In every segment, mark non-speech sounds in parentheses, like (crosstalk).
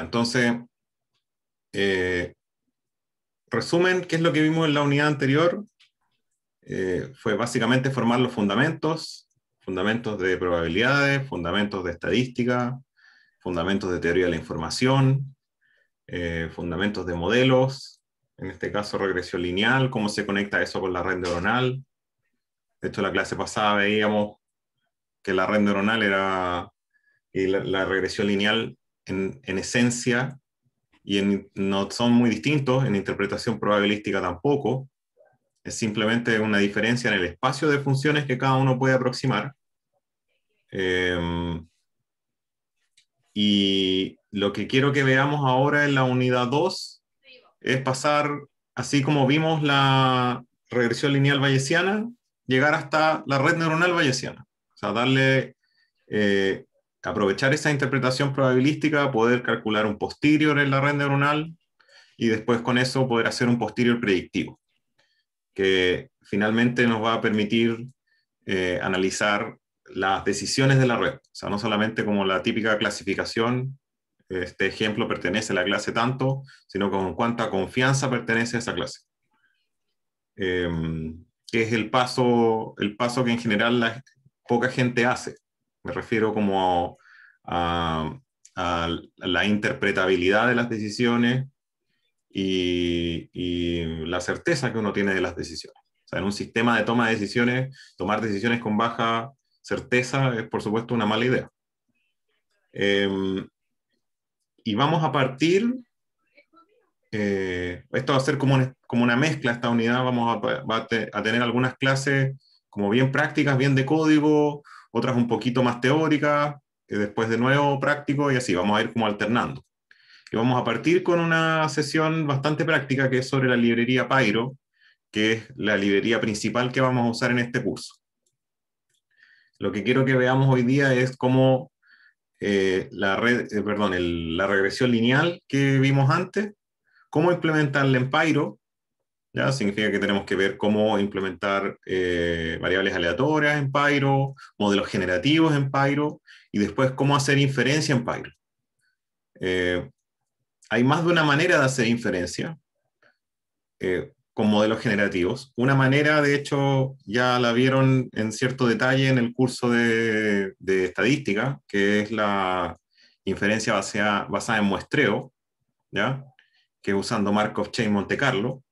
entonces, eh, resumen, ¿qué es lo que vimos en la unidad anterior? Eh, fue básicamente formar los fundamentos, fundamentos de probabilidades, fundamentos de estadística, fundamentos de teoría de la información, eh, fundamentos de modelos, en este caso regresión lineal, cómo se conecta eso con la red neuronal. De hecho, la clase pasada veíamos que la red neuronal era, y la regresión lineal en, esencia y en, no son muy distintos, en interpretación probabilística tampoco. Es simplemente una diferencia en el espacio de funciones que cada uno puede aproximar. Em, y lo que quiero que veamos ahora en la unidad 2 es pasar, así como vimos la regresión lineal bayesiana, llegar hasta la red neuronal bayesiana. O sea, darle eh, aprovechar esa interpretación probabilística, poder calcular un posterior en la red neuronal y después con eso poder hacer un posterior predictivo, que finalmente nos va a permitir eh, analizar las decisiones de la red. O sea, no solamente como la típica clasificación, este ejemplo pertenece a la clase tanto, sino con cuánta confianza pertenece a esa clase. Em, que es el paso, el paso que en general poca gente hace. Me refiero como a, la interpretabilidad de las decisiones y, la certeza que uno tiene de las decisiones. en un sistema de toma de decisiones, tomar decisiones con baja certeza es, por supuesto, una mala idea. Em, y vamos a partir, eh, esto va a ser como una, como una mezcla, esta unidad vamos a, a, tener algunas clases como bien prácticas, bien de código, otras un poquito más teóricas, eh, después de nuevo práctico y así, vamos a ir como alternando. Y vamos a partir con una sesión bastante práctica que es sobre la librería Pyro, que es la librería principal que vamos a usar en este curso. Lo que quiero que veamos hoy día es cómo eh, la, red, eh, perdón, la regresión lineal que vimos antes, cómo implementarla en Pyro Significa que tenemos que ver cómo implementar eh, variables aleatorias en Pyro, modelos generativos en Pyro, y después cómo hacer inferencia en Pyro. Eh, hay más de una manera de hacer inferencia eh, con modelos generativos. Una manera, de hecho, ya la vieron en cierto detalle en el curso de, estadística, que es la inferencia basada en muestreo, ¿ya? que usando Markov Chain Monte Carlo,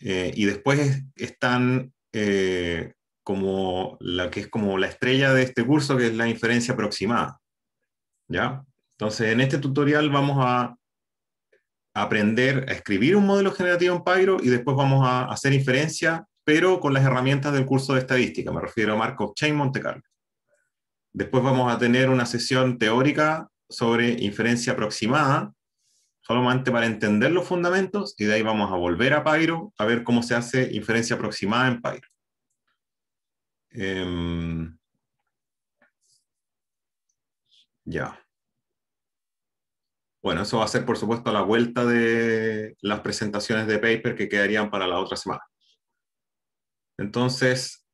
eh, y después están eh, como la que es como la estrella de este curso, que es la inferencia aproximada. ¿Ya? Entonces, en este tutorial vamos a aprender a escribir un modelo generativo en Pyro y después vamos a hacer inferencia, pero con las herramientas del curso de estadística. Me refiero a Markov Chain Monte Carlo. Después vamos a tener una sesión teórica sobre inferencia aproximada, solamente para entender los fundamentos y de ahí vamos a volver a Pyro a ver cómo se hace inferencia aproximada en Pyro. Em, ya. Bueno, eso va a ser por supuesto la vuelta de las presentaciones de paper que quedarían para la otra semana. Entonces,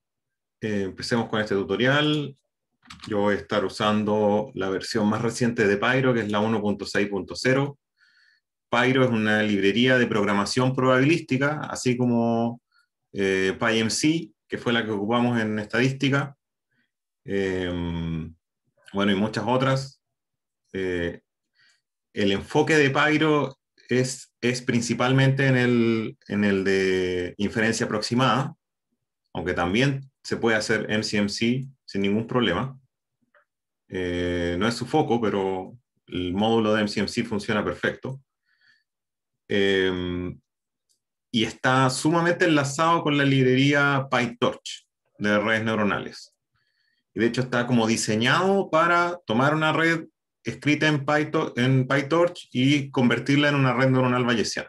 eh, empecemos con este tutorial. Yo voy a estar usando la versión más reciente de Pyro, que es la 1.6.0 Pyro es una librería de programación probabilística, así como eh, PyMC, que fue la que ocupamos en estadística, em, bueno, y muchas otras. Eh, el enfoque de Pyro es, principalmente en el, de inferencia aproximada, aunque también se puede hacer MCMC sin ningún problema. Eh, no es su foco, pero el módulo de MCMC funciona perfecto. Em, y está sumamente enlazado con la librería PyTorch de redes neuronales. Y de hecho está como diseñado para tomar una red escrita en, en PyTorch y convertirla en una red neuronal bayesiana.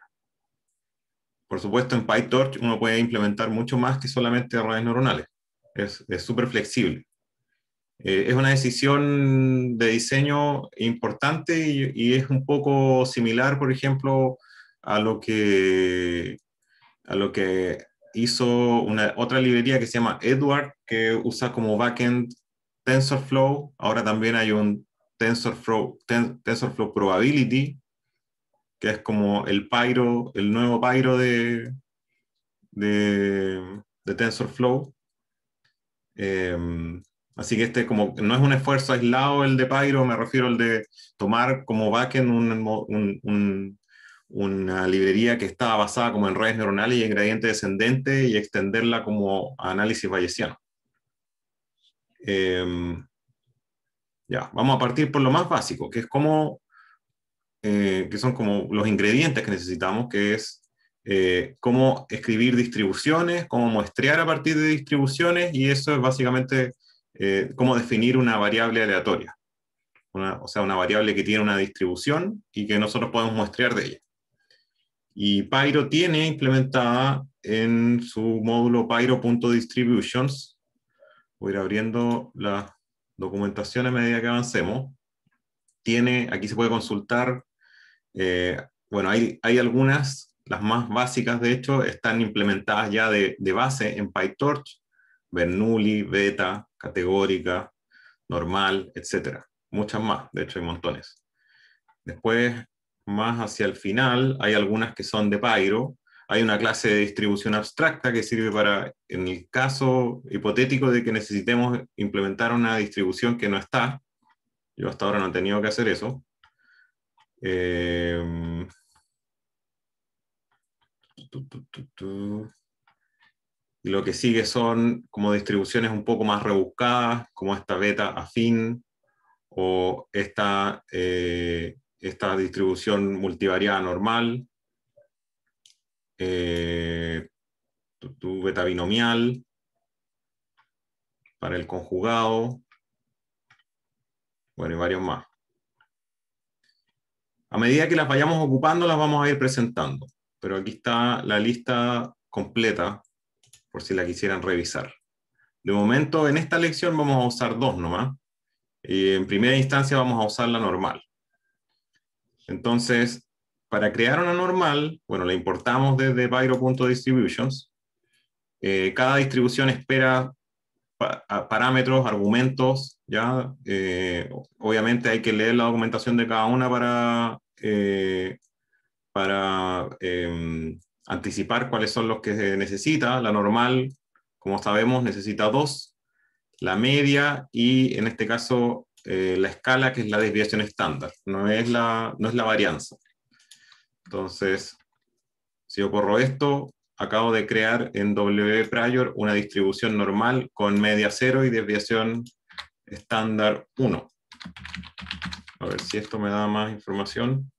Por supuesto, en PyTorch uno puede implementar mucho más que solamente redes neuronales. Es súper flexible. Eh, es una decisión de diseño importante y, y, es un poco similar, por ejemplo, a lo que, a lo que hizo una, otra librería que se llama Edward, que usa como backend TensorFlow. Ahora también hay un TensorFlow, TensorFlow Probability, que es como el Pyro, el nuevo Pyro de, de, de TensorFlow. Em, así que este como no es un esfuerzo aislado el de Pyro, me refiero al de tomar como backend un una librería que está basada como en redes neuronales y en gradiente descendente y extenderla como análisis bayesiano. Em, ya, vamos a partir por lo más básico, que es como, eh, que son como los ingredientes que necesitamos, que es eh, cómo escribir distribuciones, cómo muestrear a partir de distribuciones, y eso es básicamente eh, cómo definir una variable aleatoria. o sea, una variable que tiene una distribución y que nosotros podemos muestrear de ella. Y Pyro tiene implementada en su módulo pyro.distributions, voy a ir abriendo la documentación a medida que avancemos, tiene, aquí se puede consultar, eh, bueno, hay, algunas, las más básicas de hecho, están implementadas ya de, de base en PyTorch, Bernoulli, Beta, Categórica, Normal, etc. Muchas más, de hecho hay montones. Después más hacia el final, hay algunas que son de Pyro, hay una clase de distribución abstracta que sirve para, en el caso hipotético de que necesitemos implementar una distribución que no está, yo hasta ahora no he tenido que hacer eso. Eh, y lo que sigue son como distribuciones un poco más rebuscadas, como esta beta afín o esta eh, esta distribución multivariada normal, eh, tu, beta binomial para el conjugado, bueno, y varios más. A medida que las vayamos ocupando, las vamos a ir presentando. Pero aquí está la lista completa, por si la quisieran revisar. De momento, en esta lección vamos a usar dos nomás. en primera instancia vamos a usar la normal. Entonces, para crear una normal, bueno, la importamos desde pyro.distributions. Eh, cada distribución espera parámetros, argumentos, ¿ya? Eh, obviamente hay que leer la documentación de cada una para, eh, para em, anticipar cuáles son los que necesita. La normal, como sabemos, necesita dos. La media y, en este caso, eh, la escala que es la desviación estándar, no es la, no es la varianza. Entonces, si yo corro esto, acabo de crear en W prior una distribución normal con media 0 y desviación estándar 1. A ver si esto me da más información.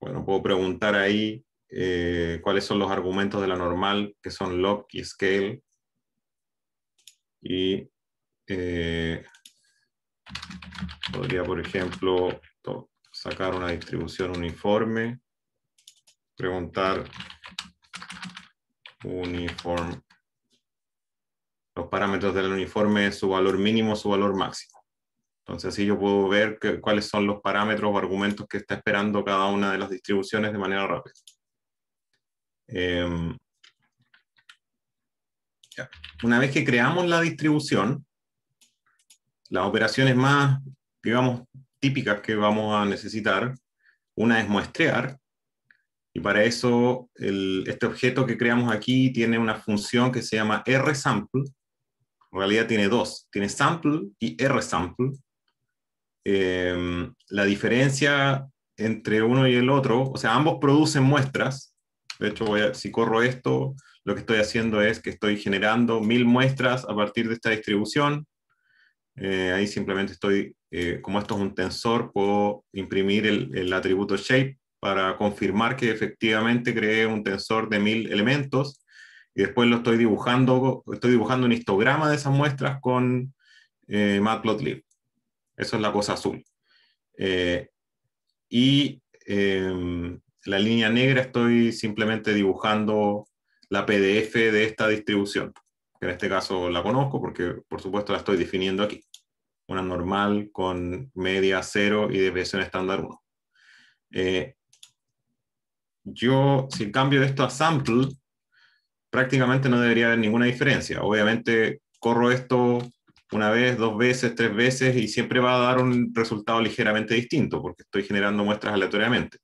Bueno, puedo preguntar ahí eh, cuáles son los argumentos de la normal, que son log y scale. Y eh, Podría, por ejemplo, sacar una distribución uniforme, preguntar uniforme. los parámetros del uniforme, su valor mínimo, su valor máximo. Entonces así yo puedo ver cuáles son los parámetros o argumentos que está esperando cada una de las distribuciones de manera rápida. Em, una vez que creamos la distribución, las operaciones más, digamos, típicas que vamos a necesitar, una es muestrear, y para eso este objeto que creamos aquí tiene una función que se llama rsample, en realidad tiene dos, tiene sample y rsample. Eh, la diferencia entre uno y el otro, o sea, ambos producen muestras, de hecho, si corro esto, lo que estoy haciendo es que estoy generando mil muestras a partir de esta distribución, eh, ahí simplemente estoy, eh, como esto es un tensor, puedo imprimir el, atributo shape para confirmar que efectivamente creé un tensor de mil elementos y después lo estoy dibujando, estoy dibujando un histograma de esas muestras con eh, Matplotlib. Eso es la cosa azul. y em, la línea negra estoy simplemente dibujando la PDF de esta distribución en este caso la conozco porque por supuesto la estoy definiendo aquí. Una normal con media 0 y desviación estándar 1. Eh, yo, si cambio esto a sample, prácticamente no debería haber ninguna diferencia. Obviamente corro esto una vez, dos veces, tres veces y siempre va a dar un resultado ligeramente distinto porque estoy generando muestras aleatoriamente.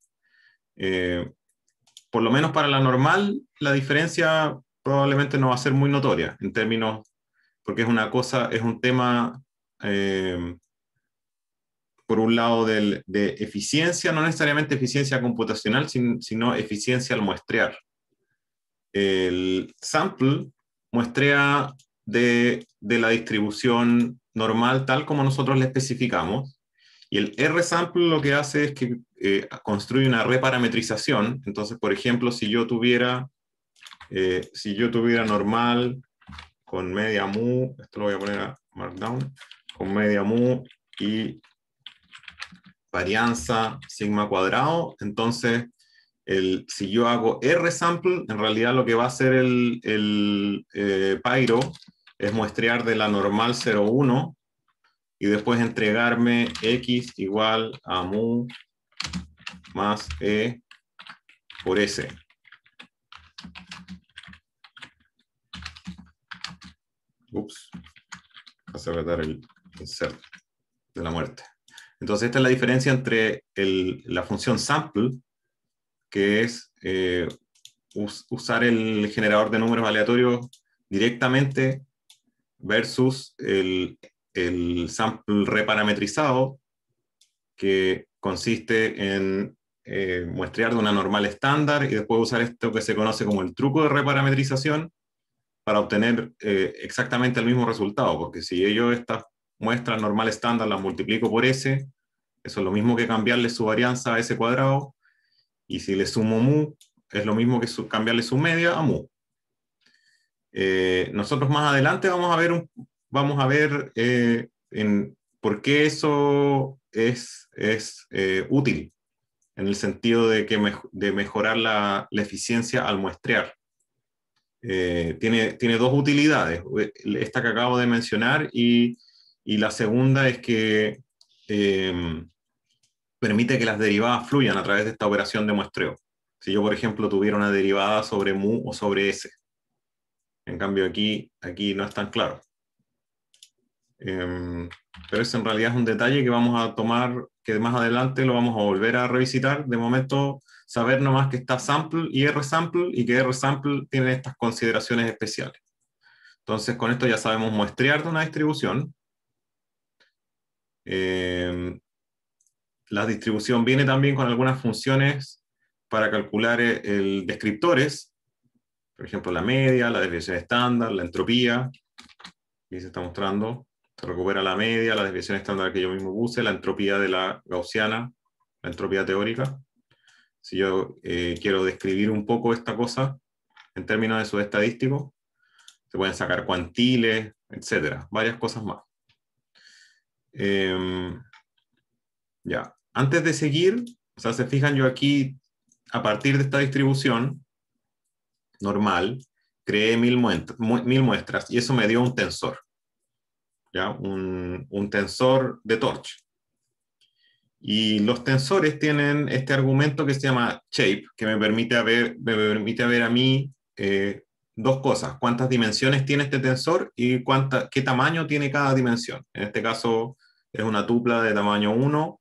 Eh, por lo menos para la normal, la diferencia probablemente no va a ser muy notoria en términos, porque es una cosa, es un tema, eh, por un lado, de eficiencia, no necesariamente eficiencia computacional, sino eficiencia al muestrear. El sample muestrea de, la distribución normal tal como nosotros le especificamos, y el R-sample lo que hace es que eh, construye una reparametrización. Entonces, por ejemplo, si yo tuviera eh, si yo tuviera normal con media mu, esto lo voy a poner a markdown, con media mu y varianza sigma cuadrado, entonces el, si yo hago R sample, en realidad lo que va a hacer el, eh, Pyro es muestrear de la normal 01 y después entregarme X igual a mu más E por S. ups, el ser de la muerte. Entonces esta es la diferencia entre la función sample, que es eh, usar el generador de números aleatorios directamente versus el, sample reparametrizado, que consiste en eh, muestrear de una normal estándar y después usar esto que se conoce como el truco de reparametrización para obtener eh, exactamente el mismo resultado, porque si yo esta muestra normal estándar la multiplico por S, eso es lo mismo que cambiarle su varianza a S cuadrado, y si le sumo mu, es lo mismo que cambiarle su media a mu. Eh, nosotros más adelante vamos a ver, un, vamos a ver eh, en por qué eso es, es útil, en el sentido de, que de mejorar la eficiencia al muestrear. Eh, tiene, tiene dos utilidades, eh, esta que acabo de mencionar y, la segunda es que eh, permite que las derivadas fluyan a través de esta operación de muestreo. Si yo, por ejemplo, tuviera una derivada sobre mu o sobre s. En cambio, aquí, aquí no es tan claro. Em, pero eso en realidad es un detalle que vamos a tomar, que más adelante lo vamos a volver a revisitar. De momento, saber nomás que está sample y R-sample y que R-sample tiene estas consideraciones especiales. Entonces, con esto ya sabemos muestrear de una distribución. Eh, la distribución viene también con algunas funciones para calcular eh, el, descriptores, por ejemplo, la media, la desviación estándar, la entropía, y se está mostrando, se recupera la media, la desviación estándar que yo mismo puse, la entropía de la gaussiana, la entropía teórica, si yo eh, quiero describir un poco esta cosa en términos de su estadístico, se pueden sacar cuantiles, etcétera, varias cosas más. Em, ya, antes de seguir, o sea, se fijan yo aquí, a partir de esta distribución normal, creé mil, muestras y eso me dio un tensor. ¿ya? un tensor de Torch. Y los tensores tienen este argumento que se llama shape, que me permite ver, me permite ver a mí eh, dos cosas, cuántas dimensiones tiene este tensor y cuánta, qué tamaño tiene cada dimensión. En este caso es una tupla de tamaño 1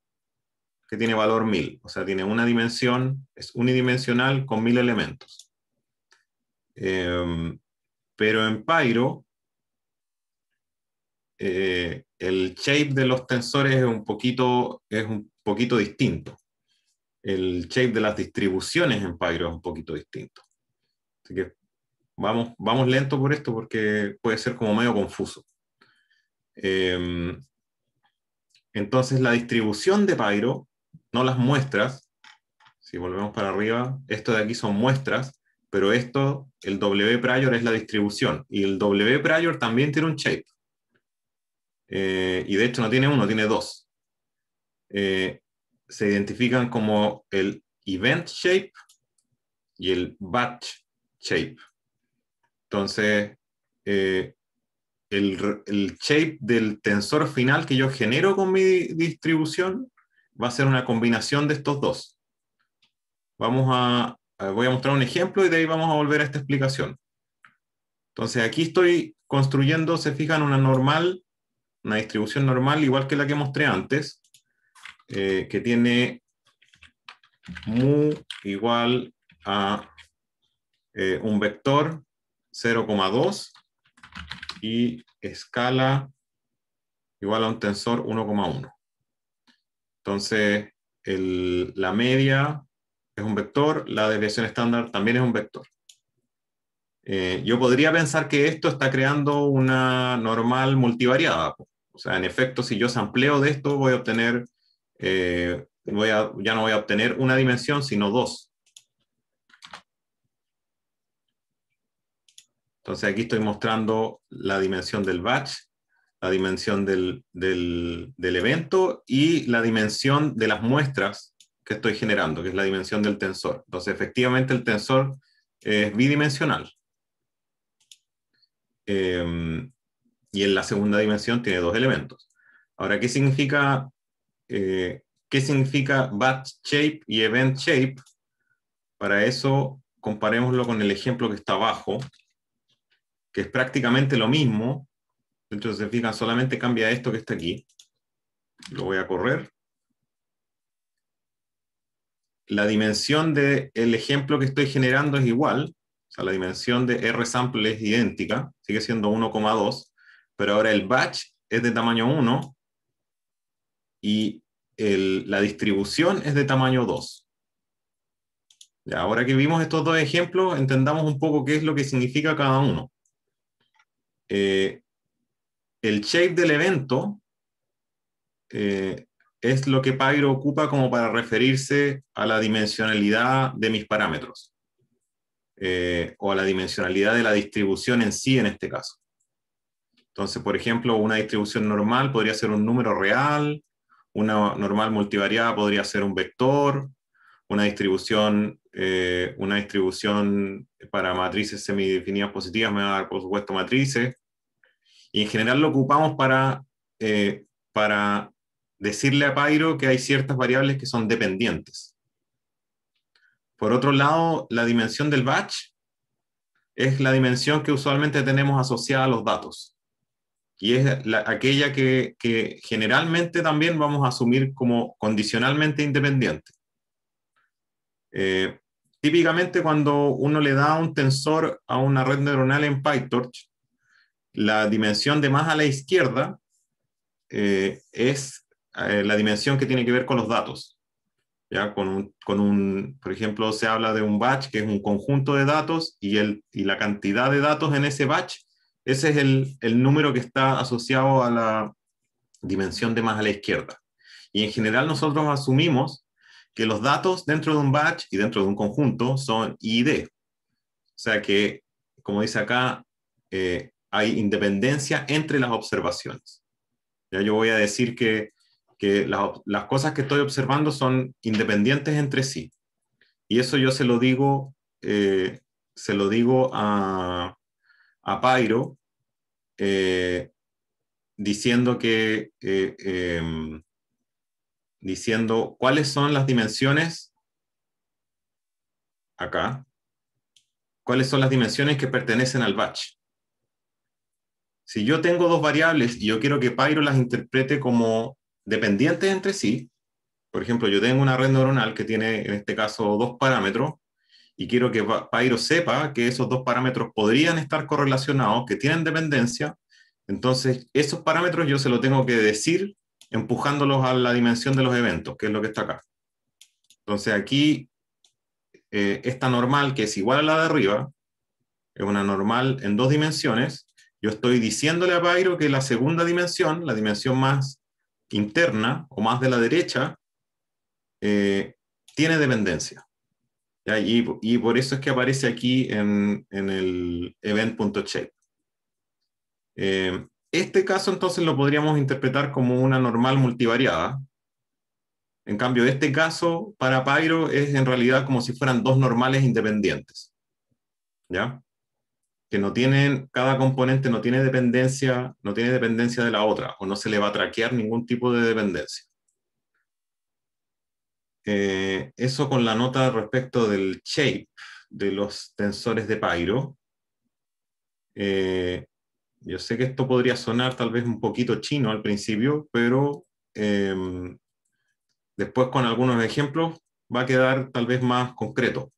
que tiene valor 1000, o sea, tiene una dimensión, es unidimensional con 1000 elementos. Em, pero en Pyro eh, el shape de los tensores es un poquito, es un poquito distinto. El shape de las distribuciones en Pyro es un poquito distinto. Así que vamos, vamos lento por esto porque puede ser como medio confuso. Em, entonces la distribución de Pyro, no las muestras, si volvemos para arriba, esto de aquí son muestras, pero esto, el W prior es la distribución, y el W prior también tiene un shape. Eh, y de hecho no tiene uno, tiene dos. Eh, se identifican como el event shape y el batch shape. Entonces, eh, el, shape del tensor final que yo genero con mi distribución va a ser una combinación de estos dos. Vamos a, voy a mostrar un ejemplo y de ahí vamos a volver a esta explicación. Entonces, aquí estoy construyendo, se fijan, una normal una distribución normal igual que la que mostré antes, eh, que tiene mu igual a eh, un vector 0,2 y escala igual a un tensor 1,1. Entonces, la media es un vector, la desviación estándar también es un vector. Eh, yo podría pensar que esto está creando una normal multivariada. O sea, en efecto, si yo sampleo de esto, voy a obtener, eh, ya no voy a obtener una dimensión, sino dos. Entonces aquí estoy mostrando la dimensión del batch, la dimensión del evento y la dimensión de las muestras que estoy generando, que es la dimensión del tensor. Entonces efectivamente el tensor es bidimensional. Em, y en la segunda dimensión tiene dos elementos. Ahora, ¿qué significa, eh, ¿qué significa batch shape y event shape? Para eso, comparémoslo con el ejemplo que está abajo, que es prácticamente lo mismo. Entonces, se solamente cambia esto que está aquí. Lo voy a correr. La dimensión del ejemplo que estoy generando es igual. O sea, la dimensión de R sample es idéntica sigue siendo 1,2, pero ahora el batch es de tamaño 1 y la distribución es de tamaño 2. ahora que vimos estos dos ejemplos, entendamos un poco qué es lo que significa cada uno. Eh, el shape del evento eh, es lo que Pyro ocupa como para referirse a la dimensionalidad de mis parámetros. Eh, o a la dimensionalidad de la distribución en sí en este caso. Entonces, por ejemplo, una distribución normal podría ser un número real, una normal multivariada podría ser un vector, una distribución, eh, una distribución para matrices semidefinidas positivas me va a dar, por supuesto, matrices. Y en general lo ocupamos para, eh, para decirle a Pyro que hay ciertas variables que son dependientes. Por otro lado, la dimensión del batch es la dimensión que usualmente tenemos asociada a los datos. Y es aquella que, generalmente también vamos a asumir como condicionalmente independiente. Eh, típicamente cuando uno le da un tensor a una red neuronal en PyTorch, la dimensión de más a la izquierda eh, es eh, la dimensión que tiene que ver con los datos. Con un, por ejemplo, se habla de un batch que es un conjunto de datos y, el, y la cantidad de datos en ese batch, ese es el, el número que está asociado a la dimensión de más a la izquierda. Y en general nosotros asumimos que los datos dentro de un batch y dentro de un conjunto son ID. O sea que, como dice acá, eh, hay independencia entre las observaciones. Ya yo voy a decir que que las, cosas que estoy observando son independientes entre sí. Y eso yo se lo digo, eh, se lo digo a, a Pairo, eh, diciendo que, eh, em, diciendo cuáles son las dimensiones acá, cuáles son las dimensiones que pertenecen al batch. Si yo tengo dos variables y yo quiero que Pyro las interprete como dependientes entre sí. Por ejemplo, yo tengo una red neuronal que tiene, en este caso, dos parámetros y quiero que Pairo sepa que esos dos parámetros podrían estar correlacionados, que tienen dependencia. Entonces, esos parámetros yo se los tengo que decir empujándolos a la dimensión de los eventos, que es lo que está acá. Entonces, aquí, eh, esta normal, que es igual a la de arriba, es una normal en dos dimensiones, yo estoy diciéndole a Pairo que la segunda dimensión, la dimensión más interna o más de la derecha eh, tiene dependencia. Y, por eso es que aparece aquí en, en el event.shape. Eh, este caso entonces lo podríamos interpretar como una normal multivariada. En cambio, este caso para Pyro es en realidad como si fueran dos normales independientes. ¿Ya? que no tienen, cada componente no tiene dependencia, no tiene dependencia de la otra, o no se le va a traquear ningún tipo de dependencia. Eh, eso con la nota respecto del shape de los tensores de Pyro. Eh, yo sé que esto podría sonar tal vez un poquito chino al principio, pero em, después con algunos ejemplos va a quedar tal vez más concreto.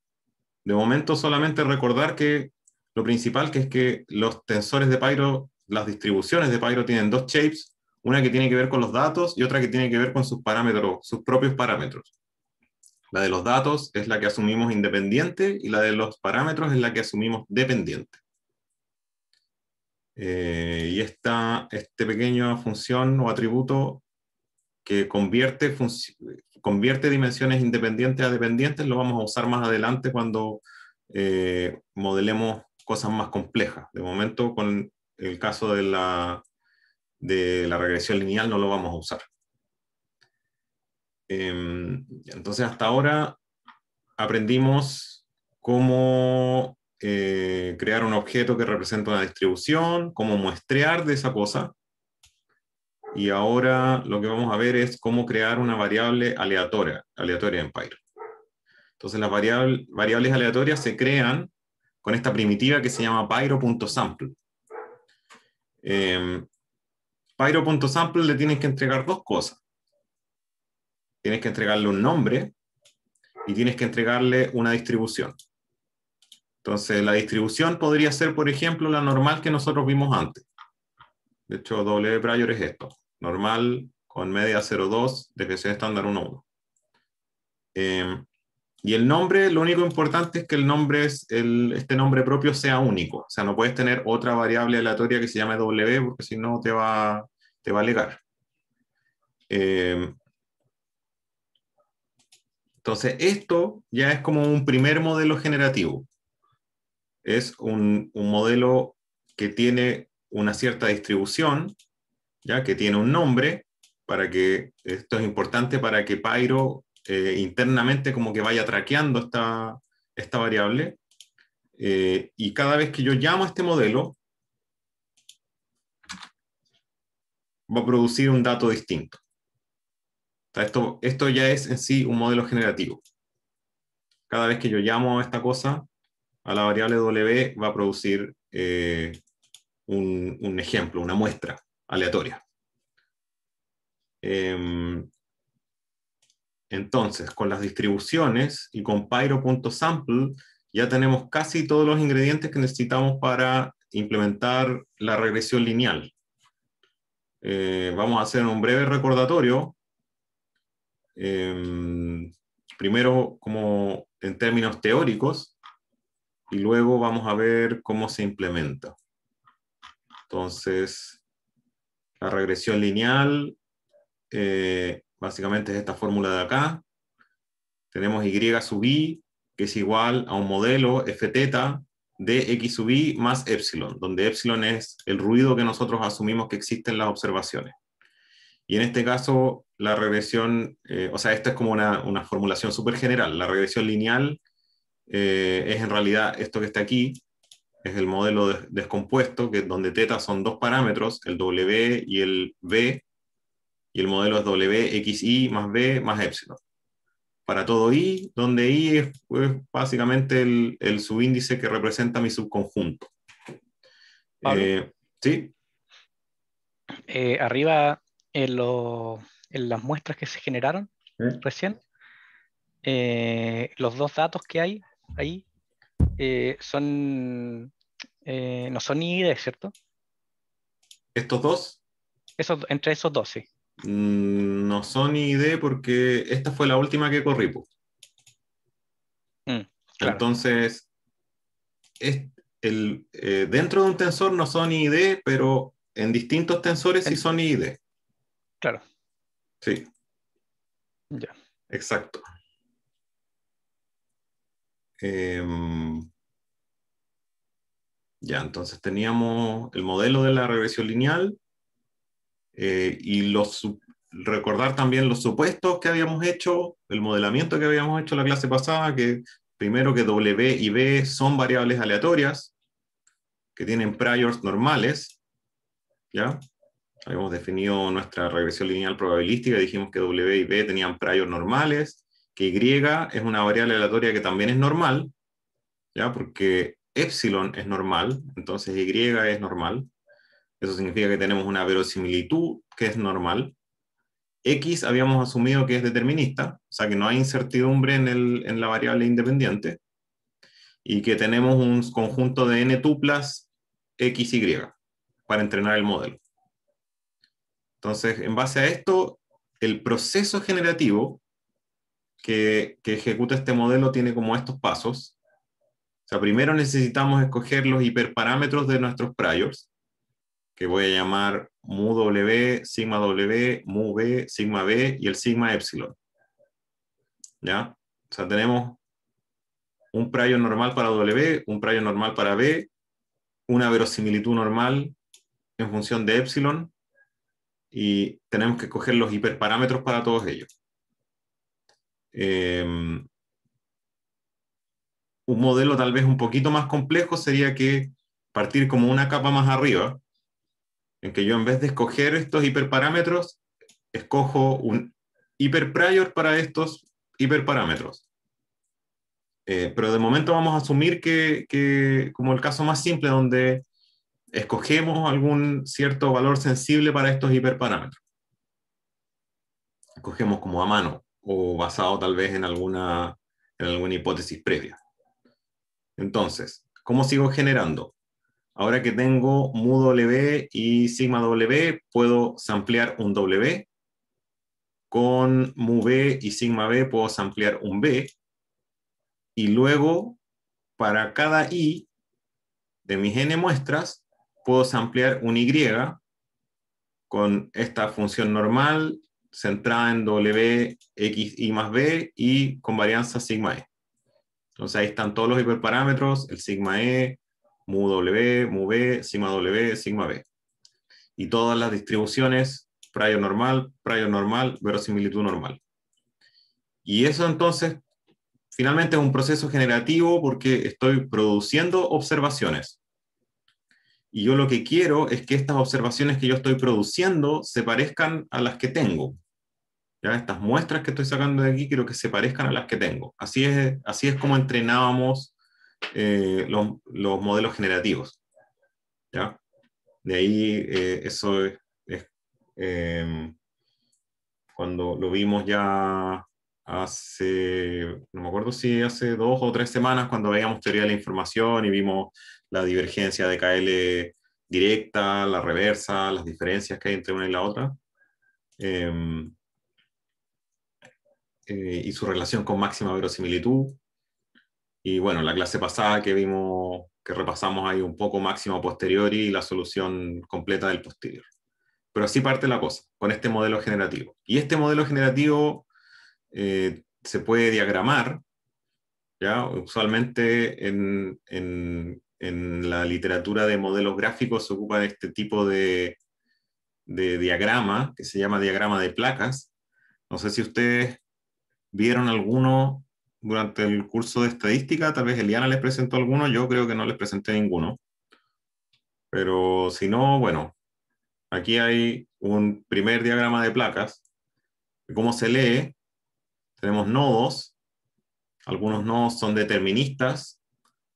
De momento solamente recordar que lo principal que es que los tensores de Pyro, las distribuciones de Pyro tienen dos shapes, una que tiene que ver con los datos y otra que tiene que ver con sus parámetros, sus propios parámetros. La de los datos es la que asumimos independiente y la de los parámetros es la que asumimos dependiente. Eh, y esta este pequeña función o atributo que convierte, convierte dimensiones independientes a dependientes lo vamos a usar más adelante cuando eh, modelemos cosas más complejas. De momento, con el caso de la, de la regresión lineal, no lo vamos a usar. Em, entonces, hasta ahora aprendimos cómo eh, crear un objeto que representa una distribución, cómo muestrear de esa cosa. Y ahora lo que vamos a ver es cómo crear una variable aleatoria, aleatoria en Python. Entonces las variables aleatorias se crean con esta primitiva que se llama pyro.sample. Em, pyro.sample le tienes que entregar dos cosas. Tienes que entregarle un nombre y tienes que entregarle una distribución. Entonces, la distribución podría ser, por ejemplo, la normal que nosotros vimos antes. De hecho, W es esto. Normal con media 0,2, desviación estándar 1,1. Eh, em, y el nombre, lo único importante es que el nombre es este nombre propio sea único. O sea, no puedes tener otra variable aleatoria que se llame W, porque si no te va, va a legar. Eh, entonces, esto ya es como un primer modelo generativo. Es un, modelo que tiene una cierta distribución, ya que tiene un nombre, para que esto es importante para que Pyro eh, internamente como que vaya traqueando esta, esta variable. Eh, y cada vez que yo llamo a este modelo, va a producir un dato distinto. esto, esto ya es en sí un modelo generativo. Cada vez que yo llamo a esta cosa, a la variable W va a producir eh, un, ejemplo, una muestra aleatoria. Em, entonces, con las distribuciones y con pyro.sample ya tenemos casi todos los ingredientes que necesitamos para implementar la regresión lineal. Eh, vamos a hacer un breve recordatorio. Em, primero, como en términos teóricos, y luego vamos a ver cómo se implementa. Entonces, la regresión lineal eh, Básicamente es esta fórmula de acá. Tenemos y sub i, que es igual a un modelo f de x sub i más epsilon, donde epsilon es el ruido que nosotros asumimos que existe en las observaciones. Y en este caso, la regresión, eh, o sea, esta es como una, formulación súper general. La regresión lineal eh, es en realidad esto que está aquí, es el modelo descompuesto, que donde theta son dos parámetros, el W y el B, y el modelo es WXI más B más epsilon. Para todo Y, donde I es, pues, básicamente el, subíndice que representa mi subconjunto. Eh, ¿Sí? Eh, arriba, en, las muestras que se generaron recién, eh, los dos datos que hay ahí son, no son ID, ¿cierto? ¿Estos dos? Esos, entre esos dos, sí. Mm, no son ni porque esta fue la última que corrí. Mm, entonces, es el, eh, dentro de un tensor no son ID, pero en distintos tensores sí son ID. Claro. Sí. Ya. Exacto. Em, ya, entonces teníamos el modelo de la regresión lineal, eh, y los, recordar también los supuestos que habíamos hecho, el modelamiento que habíamos hecho la clase pasada, que primero que W y B son variables aleatorias, que tienen priors normales, ¿ya? Habíamos definido nuestra regresión lineal probabilística, dijimos que W y B tenían priors normales, que Y es una variable aleatoria que también es normal, ¿ya? Porque epsilon es normal, entonces Y es normal, eso significa que tenemos una verosimilitud que es normal. X habíamos asumido que es determinista, o sea que no hay incertidumbre en, la variable independiente. Y que tenemos un conjunto de n tuplas X, Y para entrenar el modelo. Entonces, en base a esto, el proceso generativo que, que ejecuta este modelo tiene como estos pasos. O sea, primero necesitamos escoger los hiperparámetros de nuestros priors que voy a llamar mu W, sigma W, mu B, sigma B y el sigma epsilon. ¿Ya? O sea, tenemos un prior normal para W, un prior normal para B, una verosimilitud normal en función de epsilon y tenemos que coger los hiperparámetros para todos ellos. Em, un modelo tal vez un poquito más complejo sería que partir como una capa más arriba en que yo en vez de escoger estos hiperparámetros, escojo un hiperprior para estos hiperparámetros. Eh, pero de momento vamos a asumir que, que, como el caso más simple, donde escogemos algún cierto valor sensible para estos hiperparámetros. Escogemos como a mano o basado tal vez en alguna, en alguna hipótesis previa. Entonces, ¿cómo sigo generando? Ahora que tengo mu W y sigma W, puedo samplear un W. Con mu B y sigma B puedo samplear un B. Y luego, para cada I de mis n muestras, puedo samplear un Y con esta función normal centrada en W, X, Y más B y con varianza sigma E. Entonces ahí están todos los hiperparámetros, el sigma E, Mu Mu W, B, Sigma W, Sigma B. Y todas las distribuciones, prior normal, prior normal, verosimilitud normal. Y eso entonces, finalmente es un proceso generativo porque estoy produciendo observaciones. Y yo lo que quiero es que estas observaciones que yo estoy produciendo se parezcan a las que tengo. estas muestras que estoy sacando de aquí quiero que se parezcan a las que tengo. Así es, así es como entrenábamos eh, los, modelos generativos. ¿ya? De ahí eh, eso es, eh, cuando lo vimos ya hace, no me acuerdo si hace dos o tres semanas, cuando veíamos teoría de la información y vimos la divergencia de KL directa, la reversa, las diferencias que hay entre una y la otra, em, y su relación con máxima verosimilitud. Y bueno, la clase pasada que vimos, que repasamos ahí un poco máximo posterior y la solución completa del posterior. Pero así parte la cosa, con este modelo generativo. Y este modelo generativo eh, se puede diagramar, ¿ya? usualmente en, la literatura de modelos gráficos se ocupa de este tipo de, de diagrama, que se llama diagrama de placas. No sé si ustedes vieron alguno durante el curso de estadística, tal vez Eliana les presentó alguno, yo creo que no les presenté ninguno. Pero si no, bueno, aquí hay un primer diagrama de placas. ¿Cómo se lee? Tenemos nodos. Algunos nodos son deterministas,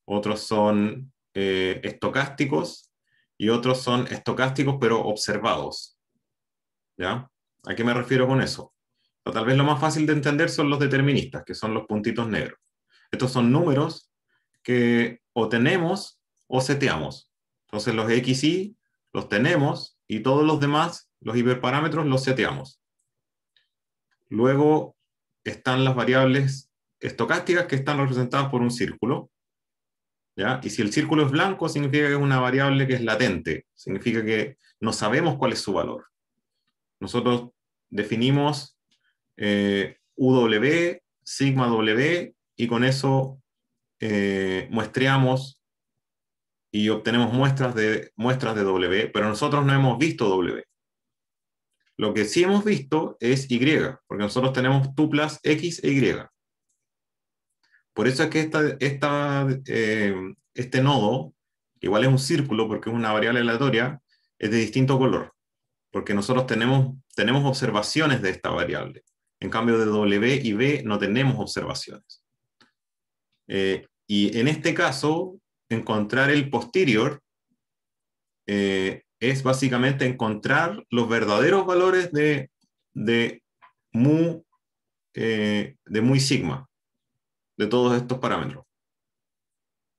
otros son eh, estocásticos y otros son estocásticos pero observados. ¿Ya? ¿A qué me refiero con eso? tal vez lo más fácil de entender son los deterministas, que son los puntitos negros. Estos son números que o tenemos o seteamos. Entonces los x, y los tenemos y todos los demás, los hiperparámetros, los seteamos. Luego están las variables estocásticas que están representadas por un círculo. ¿ya? Y si el círculo es blanco, significa que es una variable que es latente. Significa que no sabemos cuál es su valor. Nosotros definimos UW, eh, sigma W, y con eso eh, muestreamos y obtenemos muestras de, muestras de W, pero nosotros no hemos visto W. Lo que sí hemos visto es Y, porque nosotros tenemos tuplas X e Y. Por eso es que eh, este nodo, que igual es un círculo porque es una variable aleatoria, es de distinto color, porque nosotros tenemos, tenemos observaciones de esta variable. En cambio, de W y B no tenemos observaciones. Eh, y en este caso, encontrar el posterior eh, es básicamente encontrar los verdaderos valores de, de mu, eh, de mu y sigma, de todos estos parámetros.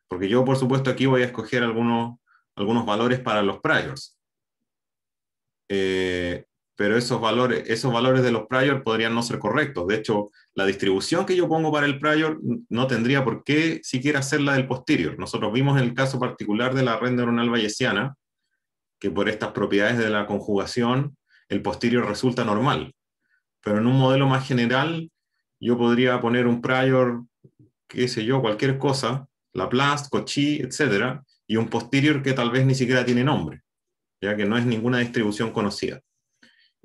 Porque yo, por supuesto, aquí voy a escoger algunos, algunos valores para los priors. Eh, pero esos valores, esos valores de los prior podrían no ser correctos. De hecho, la distribución que yo pongo para el prior no tendría por qué siquiera ser la del posterior. Nosotros vimos en el caso particular de la red neuronal bayesiana, que por estas propiedades de la conjugación, el posterior resulta normal. Pero en un modelo más general, yo podría poner un prior, qué sé yo, cualquier cosa, Laplace, cochi, etcétera, y un posterior que tal vez ni siquiera tiene nombre, ya que no es ninguna distribución conocida.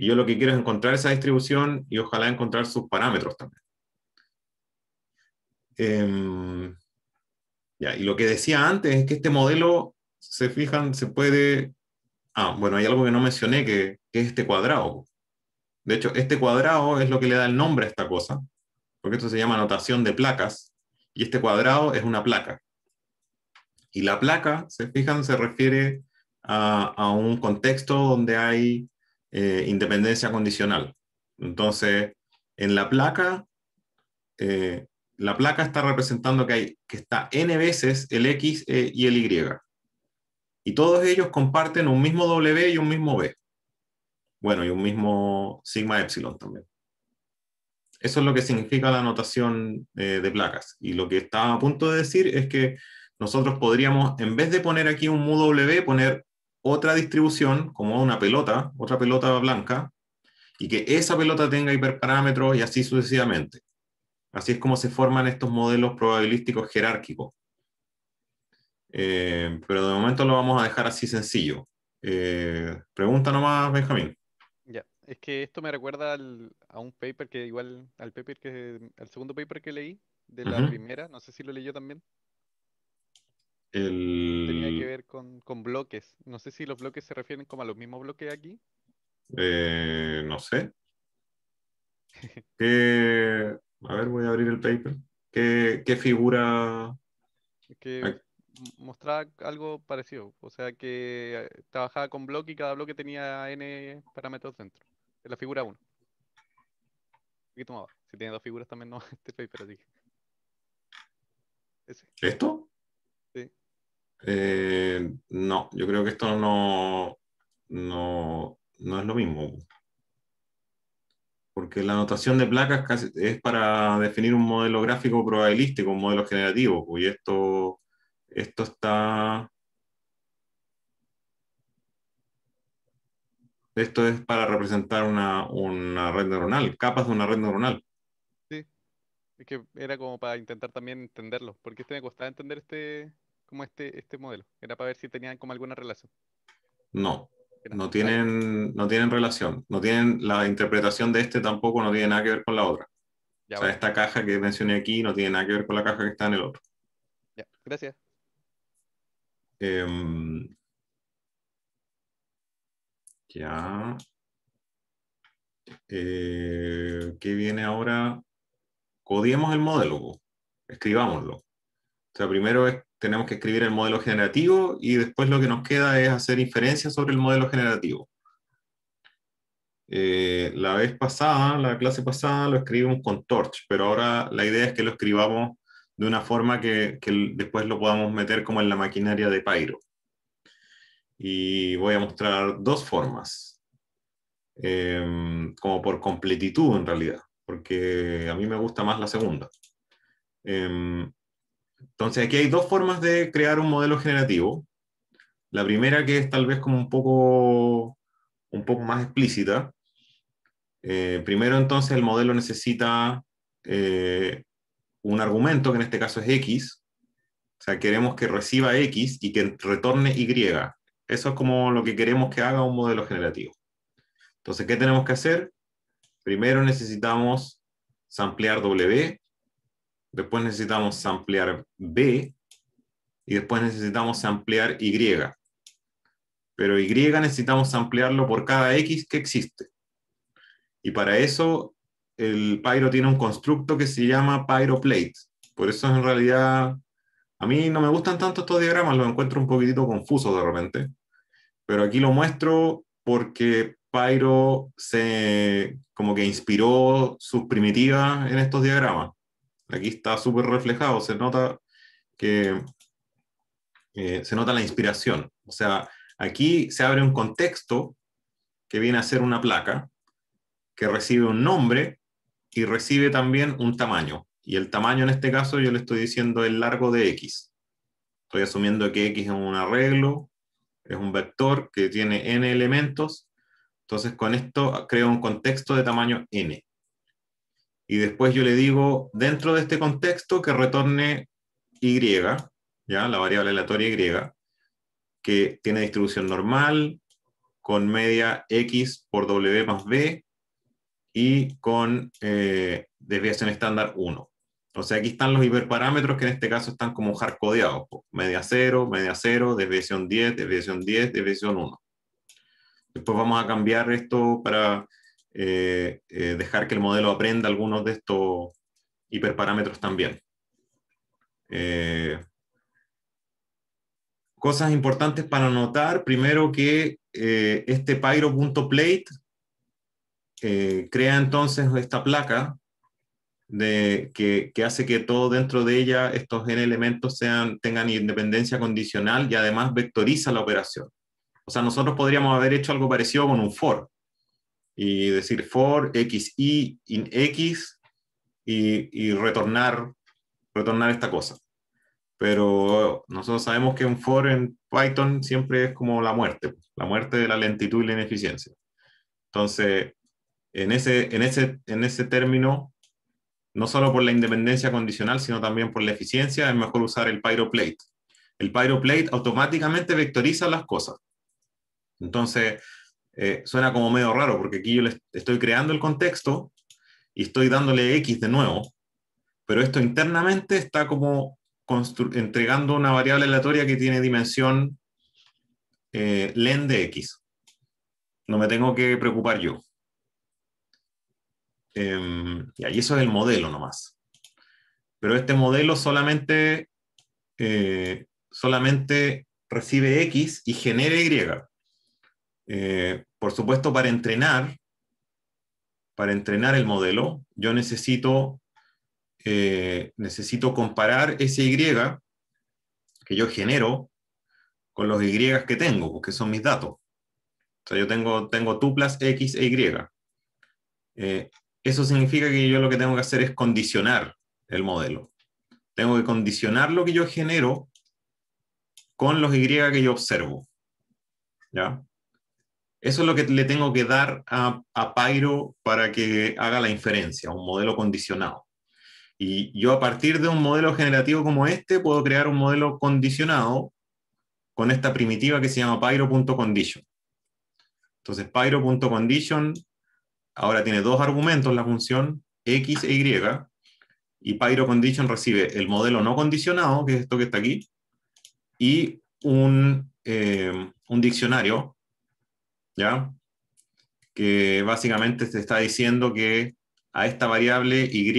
Y yo lo que quiero es encontrar esa distribución y ojalá encontrar sus parámetros también. Em, y lo que decía antes es que este modelo, se fijan, se puede... Ah, bueno, hay algo que no mencioné, que, es este cuadrado. De hecho, este cuadrado es lo que le da el nombre a esta cosa, porque esto se llama anotación de placas, y este cuadrado es una placa. Y la placa, se fijan, se refiere a, a un contexto donde hay eh, independencia condicional. Entonces, en la placa, eh, la placa está representando que, hay, que está n veces el x e y el y. Y todos ellos comparten un mismo W y un mismo B. Bueno, y un mismo sigma epsilon también. Eso es lo que significa la notación eh, de placas. Y lo que estaba a punto de decir es que nosotros podríamos, en vez de poner aquí un mu W, poner otra distribución, como una pelota, otra pelota blanca, y que esa pelota tenga hiperparámetros y así sucesivamente. Así es como se forman estos modelos probabilísticos jerárquicos. Eh, pero de momento lo vamos a dejar así sencillo. Eh, pregunta nomás, Benjamín. Ya, es que esto me recuerda al, a un paper que igual, al paper que, segundo paper que leí, de la primera, no sé si lo leyó también. Tenía que ver con, bloques. No sé si los bloques se refieren como a los mismos bloques aquí. Eh, no sé. (laughs) a ver, voy a abrir el paper. ¿Qué, figura? Que mostraba algo parecido. O sea, que eh, trabajaba con bloques y cada bloque tenía n parámetros dentro. En la figura 1. Aquí tomaba. Si tiene dos figuras también no, (laughs) este paper así. ¿Esto? Eh, no, yo creo que esto no, no, es lo mismo. Porque la notación de placas es para definir un modelo gráfico probabilístico, un modelo generativo, y esto, esto está... Esto es para representar una, una red neuronal, capas de una red neuronal. Sí, es que era como para intentar también entenderlo, porque este me costaba entender este, como este, este modelo. Era para ver si tenían como alguna relación. No, no tienen, no tienen relación. No tienen, la interpretación de este tampoco no tiene nada que ver con la otra. o sea, esta caja que mencioné aquí no tiene nada que ver con la caja que está en el otro. gracias. Em, ya. Eh, ¿Qué viene ahora? Codiemos el modelo, escribámoslo. O sea, primero es tenemos que escribir el modelo generativo y después lo que nos queda es hacer inferencias sobre el modelo generativo. Eh, la vez pasada, la clase pasada, lo escribimos con Torch, pero ahora la idea es que lo escribamos de una forma que, que después lo podamos meter como en la maquinaria de Pyro. Y voy a mostrar dos formas, em, como por completitud en realidad, porque a mí me gusta más la segunda. Eh, entonces, aquí hay dos formas de crear un modelo generativo. La primera que es tal vez como un poco, un poco más explícita. Eh, primero, entonces, el modelo necesita eh, un argumento, que en este caso es X. O sea, queremos que reciba X y que retorne Y. Eso es como lo que queremos que haga un modelo generativo. Entonces, ¿qué tenemos que hacer? Primero necesitamos ampliar W después necesitamos ampliar B y después necesitamos ampliar Y. Pero Y necesitamos ampliarlo por cada X que existe. Y para eso el Pyro tiene un constructo que se llama PyroPlate. Por eso en realidad a mí no me gustan tanto estos diagramas, los encuentro un poquitito confusos de repente. Pero aquí lo muestro porque Pyro se como que inspiró sus primitivas en estos diagramas. Aquí está súper reflejado, se nota que eh, se nota la inspiración. O sea, aquí se abre un contexto que viene a ser una placa, que recibe un nombre y recibe también un tamaño. Y el tamaño en este caso yo le estoy diciendo el largo de X. Estoy asumiendo que X es un arreglo, es un vector que tiene n elementos. Entonces con esto creo un contexto de tamaño n y después yo le digo, dentro de este contexto, que retorne Y, ¿ya? la variable aleatoria Y, que tiene distribución normal, con media X por W más B, y con eh, desviación estándar 1. O sea, aquí están los hiperparámetros que en este caso están como hardcodeados. Media 0, media 0, desviación 10, desviación 10, desviación 1. Después vamos a cambiar esto para eh, eh, dejar que el modelo aprenda algunos de estos hiperparámetros también. Eh, cosas importantes para notar, primero que este pyro.plate crea entonces esta placa de, que, hace que todo dentro de ella, estos n elementos sean, tengan independencia condicional y además vectoriza la operación. O sea, nosotros podríamos haber hecho algo parecido con un for, y decir for y in x y, y retornar, retornar esta cosa. Pero nosotros sabemos que un for en Python siempre es como la muerte, la muerte de la lentitud y la ineficiencia. Entonces, en ese, en ese, en ese término, no solo por la independencia condicional, sino también por la eficiencia, es mejor usar el pyroplate. El pyroplate automáticamente vectoriza las cosas. Entonces, eh, suena como medio raro, porque aquí yo le estoy creando el contexto y estoy dándole X de nuevo, pero esto internamente está como entregando una variable aleatoria que tiene dimensión eh, len de X. No me tengo que preocupar yo. Em, y ahí eso es el modelo nomás. Pero este modelo solamente, eh, solamente recibe X y genera Y. Eh, por supuesto, para entrenar, para entrenar el modelo, yo necesito, eh, necesito comparar ese Y que yo genero con los Y que tengo, porque son mis datos. O yo tengo, tengo tuplas X e Y. Eh, eso significa que yo lo que tengo que hacer es condicionar el modelo. Tengo que condicionar lo que yo genero con los Y que yo observo. ¿Ya? Eso es lo que le tengo que dar a, Pyro para que haga la inferencia, un modelo condicionado. Y yo a partir de un modelo generativo como este puedo crear un modelo condicionado con esta primitiva que se llama pyro.condition. Entonces pyro.condition ahora tiene dos argumentos la función x e y y pyro.condition recibe el modelo no condicionado, que es esto que está aquí, y un, eh, un diccionario que básicamente se está diciendo que a esta variable Y,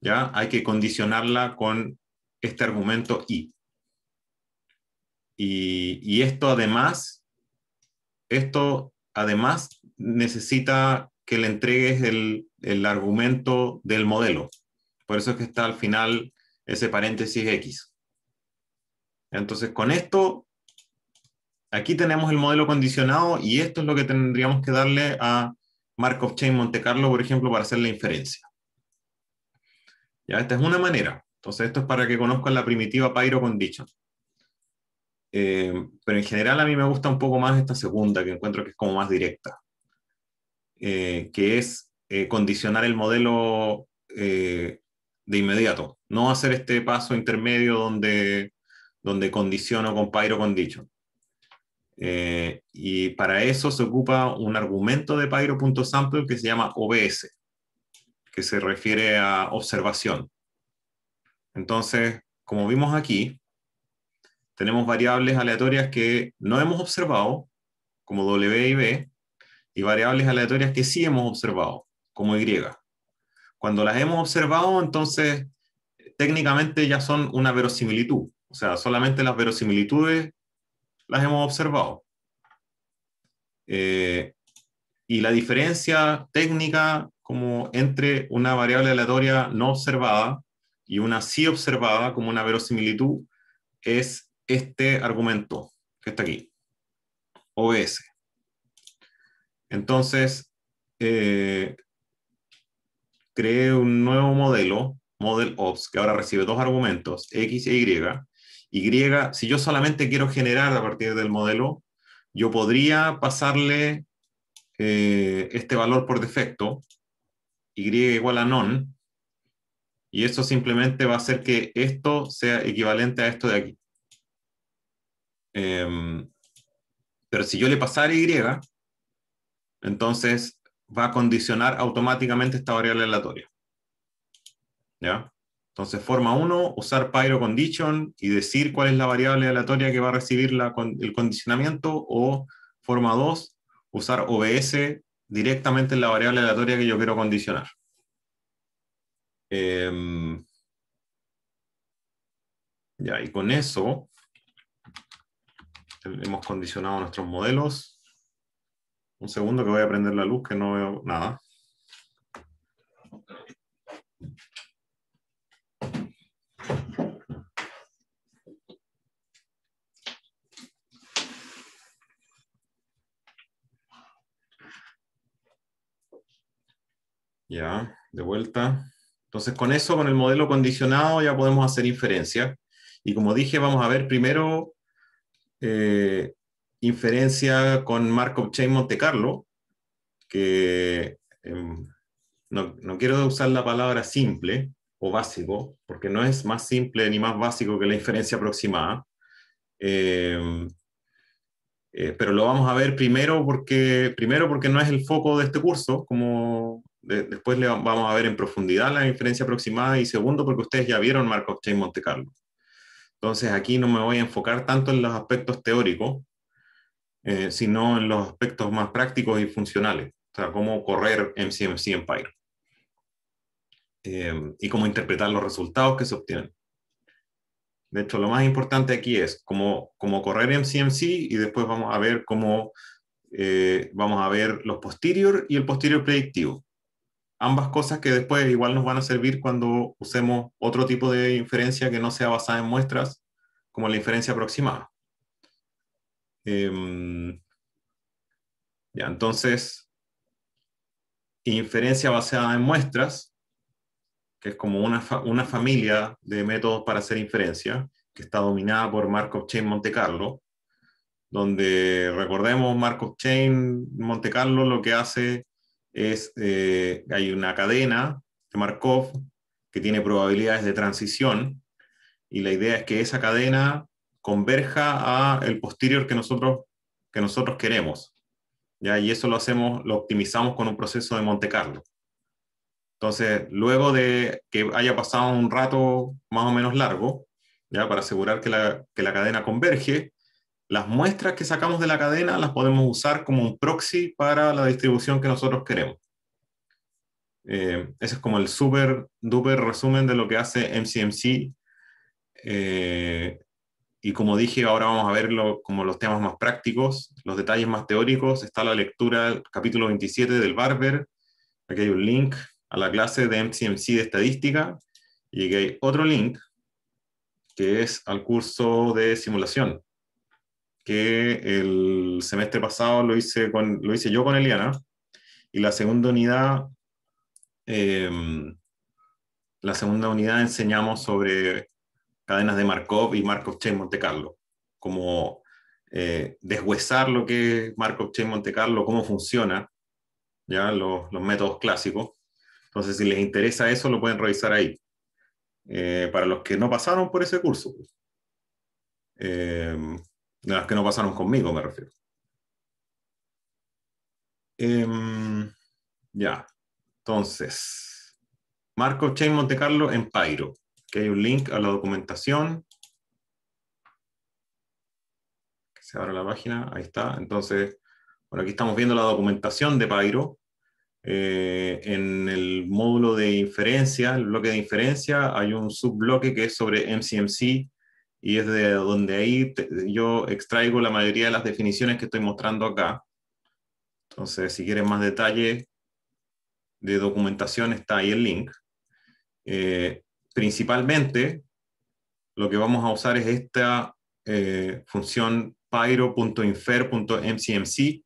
¿ya? Hay que condicionarla con este argumento Y. Y, esto además, esto además necesita que le entregues el, el argumento del modelo. Por eso es que está al final ese paréntesis X. Entonces, con esto aquí tenemos el modelo condicionado y esto es lo que tendríamos que darle a Markov Chain Monte Carlo, por ejemplo, para hacer la inferencia. Ya, esta es una manera. Entonces, esto es para que conozcan la primitiva Pyro Condition. Eh, pero en general a mí me gusta un poco más esta segunda, que encuentro que es como más directa, eh, que es eh, condicionar el modelo eh, de inmediato, no hacer este paso intermedio donde, donde condiciono con Pyro Condition. Eh, y para eso se ocupa un argumento de Pyro.sample que se llama OBS, que se refiere a observación. Entonces, como vimos aquí, tenemos variables aleatorias que no hemos observado, como W y B, y variables aleatorias que sí hemos observado, como Y. Cuando las hemos observado, entonces técnicamente ya son una verosimilitud. O sea, solamente las verosimilitudes las hemos observado. Eh, y la diferencia técnica como entre una variable aleatoria no observada y una sí observada como una verosimilitud es este argumento que está aquí, OBS. Entonces, eh, creé un nuevo modelo, Model Ops, que ahora recibe dos argumentos, X e y Y, y, si yo solamente quiero generar a partir del modelo, yo podría pasarle eh, este valor por defecto, Y igual a non, y eso simplemente va a hacer que esto sea equivalente a esto de aquí. Em, pero si yo le pasara Y, entonces va a condicionar automáticamente esta variable aleatoria. ¿Ya? Entonces, forma 1, usar pyro condition y decir cuál es la variable aleatoria que va a recibir el condicionamiento, o forma 2, usar OBS directamente en la variable aleatoria que yo quiero condicionar. Em, ya, y con eso hemos condicionado nuestros modelos. Un segundo que voy a prender la luz, que no veo nada. Ya, de vuelta. Entonces, con eso, con el modelo condicionado, ya podemos hacer inferencia. Y como dije, vamos a ver primero eh, inferencia con Markov Chain Monte Carlo, que em, no, no, quiero usar la palabra simple o básico, porque no es más simple ni más básico que la inferencia aproximada. Em, eh, pero lo vamos a ver primero porque, primero porque no es el foco de este curso, como después le vamos a ver en profundidad la diferencia aproximada y segundo porque ustedes ya vieron Markov Chain Monte Carlo. Entonces aquí no me voy a enfocar tanto en los aspectos teóricos, eh, sino en los aspectos más prácticos y funcionales, o sea, cómo correr MCMC en Pyro eh, y cómo interpretar los resultados que se obtienen. De hecho, lo más importante aquí es cómo, cómo correr MCMC y después vamos a ver cómo eh, vamos a ver los posterior y el posterior predictivo ambas cosas que después igual nos van a servir cuando usemos otro tipo de inferencia que no sea basada en muestras, como la inferencia aproximada. Em, ya, entonces, inferencia basada en muestras, que es como una, una familia de métodos para hacer inferencia, que está dominada por Markov Chain Monte Carlo, donde recordemos Markov Chain Monte Carlo lo que hace es, eh, hay una cadena de Markov que tiene probabilidades de transición y la idea es que esa cadena converja a el posterior que nosotros, que nosotros queremos. ¿ya? Y eso lo hacemos, lo optimizamos con un proceso de Monte Carlo. Entonces, luego de que haya pasado un rato más o menos largo, ¿ya? para asegurar que la cadena converge, las muestras que sacamos de la cadena las podemos usar como un proxy para la distribución que nosotros queremos. Eh, ese es como el super duper resumen de lo que hace MCMC. Eh, y como dije, ahora vamos a verlo como los temas más prácticos, los detalles más teóricos. Está la lectura, del capítulo 27 del Barber. Aquí hay un link a la clase de MCMC de estadística. Y aquí hay otro link que es al curso de simulación, que el semestre pasado lo hice, con, lo hice yo con Eliana, y la segunda unidad, em, la segunda unidad enseñamos sobre cadenas de Markov y Markov Chain Monte Carlo, como eh, deshuesar lo que es Markov Chain Monte Carlo, cómo funciona, ya los, los métodos clásicos. Entonces, si les interesa eso, lo pueden revisar ahí. Eh, para los que no pasaron por ese curso. Eh, de las que no pasaron conmigo, me refiero. Em, ya, entonces, Marco Chain Monte Carlo en Pyro, que hay un link a la documentación. Que se abre la página, ahí está. Entonces, bueno, aquí estamos viendo la documentación de Pyro. Eh, en el módulo de inferencia, el bloque de inferencia, hay un subbloque que es sobre MCMC y es de donde ahí yo extraigo la mayoría de las definiciones que estoy mostrando acá. Entonces, si quieren más detalle de documentación, está ahí el link. Eh, principalmente, lo que vamos a usar es esta eh, función pyro.infer.mcmc,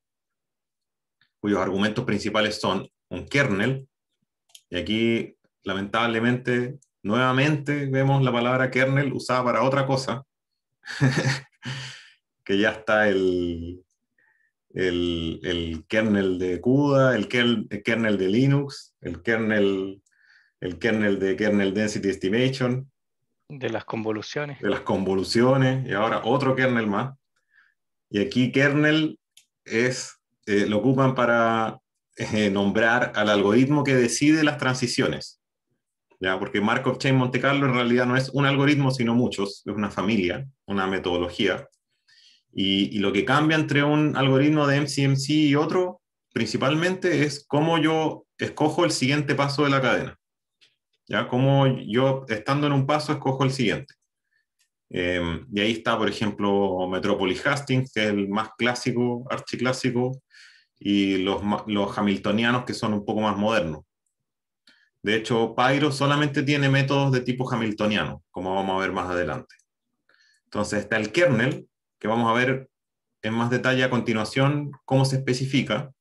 cuyos argumentos principales son un kernel. Y aquí, lamentablemente, Nuevamente vemos la palabra kernel usada para otra cosa, (laughs) que ya está el, el, kernel de CUDA, el, kernel, de Linux, el kernel, el kernel de kernel density estimation. De las convoluciones. De las convoluciones, y ahora otro kernel más. Y aquí kernel es, eh, lo ocupan para eh, nombrar al algoritmo que decide las transiciones. Porque Markov Chain Monte Carlo en realidad no es un algoritmo, sino muchos, es una familia, una metodología. Y, lo que cambia entre un algoritmo de MCMC y otro, principalmente, es cómo yo escojo el siguiente paso de la cadena. ¿Ya? Cómo yo, estando en un paso, escojo el siguiente. Em, y ahí está, por ejemplo, Metropolis Hastings, que es el más clásico, archiclásico, y los, los hamiltonianos, que son un poco más modernos. De hecho, Pyro solamente tiene métodos de tipo hamiltoniano, como vamos a ver más adelante. Entonces está el kernel, que vamos a ver en más detalle a continuación cómo se especifica.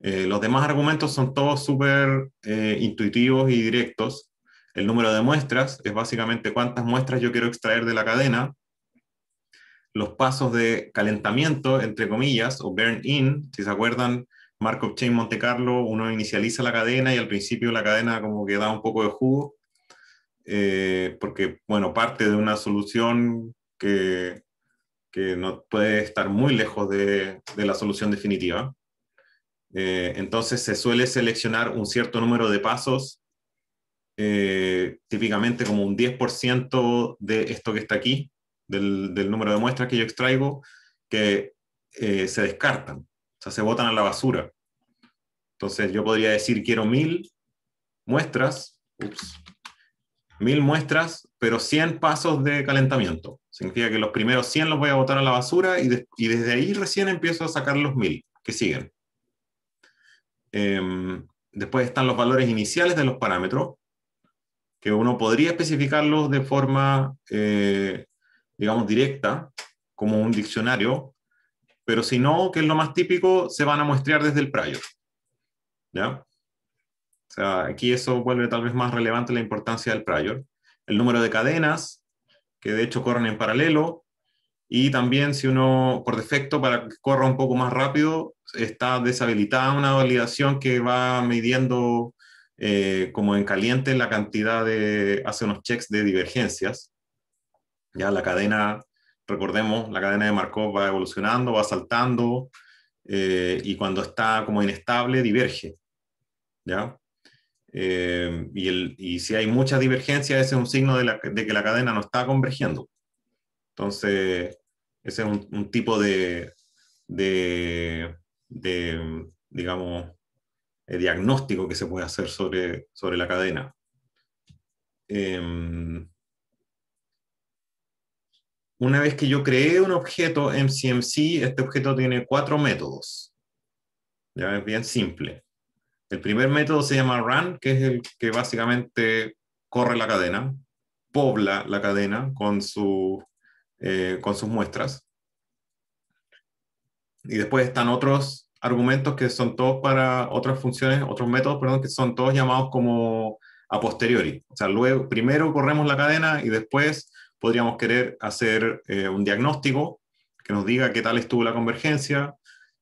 Eh, los demás argumentos son todos súper eh, intuitivos y directos. El número de muestras es básicamente cuántas muestras yo quiero extraer de la cadena. Los pasos de calentamiento, entre comillas, o burn-in, si se acuerdan, Markov Chain Monte Carlo, uno inicializa la cadena y al principio la cadena como que da un poco de jugo, eh, porque, bueno, parte de una solución que, que no puede estar muy lejos de, la solución definitiva. Eh, entonces se suele seleccionar un cierto número de pasos, eh, típicamente como un 10% de esto que está aquí, del, del, número de muestras que yo extraigo, que se descartan se botan a la basura. Entonces yo podría decir, quiero mil muestras, mil muestras, pero 100 pasos de calentamiento. Significa que los primeros 100 los voy a botar a la basura y, desde ahí recién empiezo a sacar los mil que siguen. Em, después están los valores iniciales de los parámetros, que uno podría especificarlos de forma, eh, digamos, directa, como un diccionario, pero si no, que es lo más típico, se van a muestrear desde el prior. ¿Ya? O sea, aquí eso vuelve tal vez más relevante la importancia del prior. El número de cadenas, que de hecho corren en paralelo, y también si uno, por defecto, para que corra un poco más rápido, está deshabilitada una validación que va midiendo eh, como en caliente la cantidad de, hace unos checks de divergencias. Ya la cadena recordemos, la cadena de Markov va evolucionando, va saltando, eh, y cuando está como inestable, diverge. Eh, y, el, si hay mucha divergencia ese es un signo de, que la cadena no está convergiendo. Entonces, ese es un, tipo de, de, digamos, eh, diagnóstico que se puede hacer sobre, sobre la cadena. Eh, una vez que yo creé un objeto MCMC, este objeto tiene cuatro métodos. Ya es bien simple. El primer método se llama run, que es el que básicamente corre la cadena, pobla la cadena con, su, eh, con sus muestras. Y después están otros argumentos que son todos para otras funciones, otros métodos, perdón, que son todos llamados como a posteriori. O sea, luego, primero corremos la cadena y después podríamos querer hacer eh, un diagnóstico que nos diga qué tal estuvo la convergencia,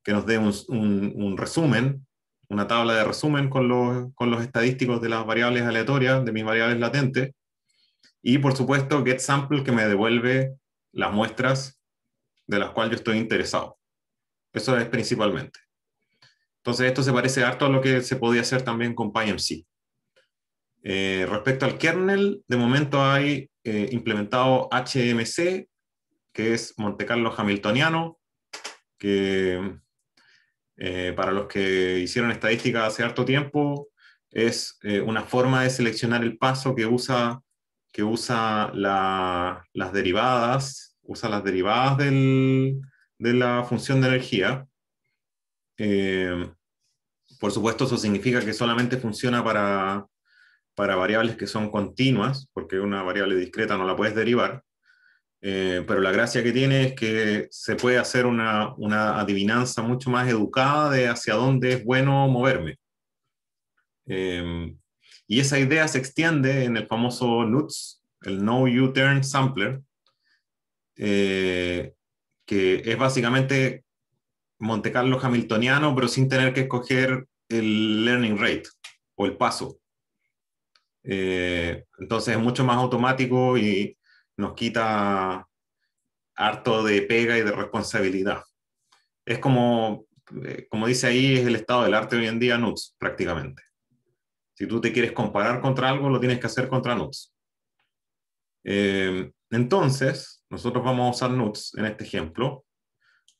que nos dé un, resumen, una tabla de resumen con los, con los, estadísticos de las variables aleatorias, de mis variables latentes, y por supuesto getSample que me devuelve las muestras de las cuales yo estoy interesado. Eso es principalmente. Entonces esto se parece harto a lo que se podía hacer también con PyMC. Eh, respecto al kernel, de momento hay eh, implementado HMC, que es Montecarlo Hamiltoniano, que eh, para los que hicieron estadística hace harto tiempo, es eh, una forma de seleccionar el paso que usa, que usa las derivadas, usa las derivadas de la función de energía. por supuesto, eso significa que solamente funciona para, para variables que son continuas, porque una variable discreta no la puedes derivar, eh, pero la gracia que tiene es que se puede hacer una, una adivinanza mucho más educada de hacia dónde es bueno moverme. Em, y esa idea se extiende en el famoso NUTS, el No U-Turn Sampler, eh, que es básicamente Monte Carlo Hamiltoniano, pero sin tener que escoger el learning rate o el paso. Eh, entonces es mucho más automático y nos quita harto de pega y de responsabilidad. Es como, eh, como dice ahí, es el estado del arte hoy en día NUTS prácticamente. Si tú te quieres comparar contra algo, lo tienes que hacer contra NUTS. Eh, entonces, nosotros vamos a usar NUTS en este ejemplo.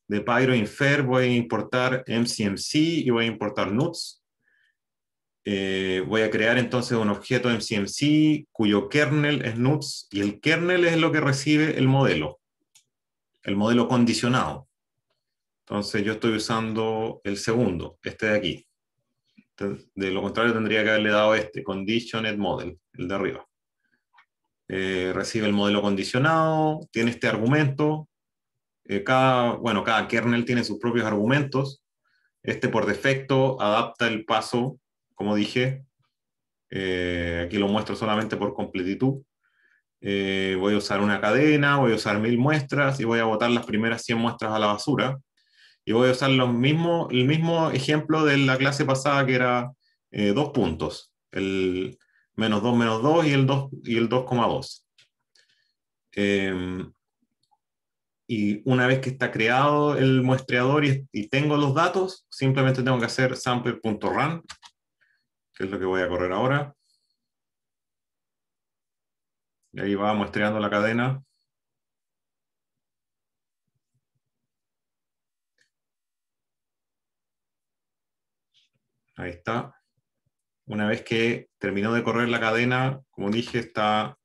De Pyro Infer voy a importar MCMC y voy a importar NUTS eh, voy a crear entonces un objeto MCMC cuyo kernel es NUTS y el kernel es lo que recibe el modelo, el modelo condicionado. Entonces yo estoy usando el segundo, este de aquí. De lo contrario tendría que haberle dado este, Conditioned Model, el de arriba. Eh, recibe el modelo condicionado, tiene este argumento. Eh, cada, bueno, cada kernel tiene sus propios argumentos. Este por defecto adapta el paso como dije. Eh, aquí lo muestro solamente por completitud. Eh, voy a usar una cadena, voy a usar mil muestras y voy a botar las primeras 100 muestras a la basura. Y voy a usar el mismo ejemplo de la clase pasada que era eh, dos puntos, el menos 2, menos 2 y el 2,2. Em, y una vez que está creado el muestreador y, y tengo los datos, simplemente tengo que hacer sample.run que es lo que voy a correr ahora. Y ahí va muestreando la cadena. Ahí está. Una vez que terminó de correr la cadena, como dije, está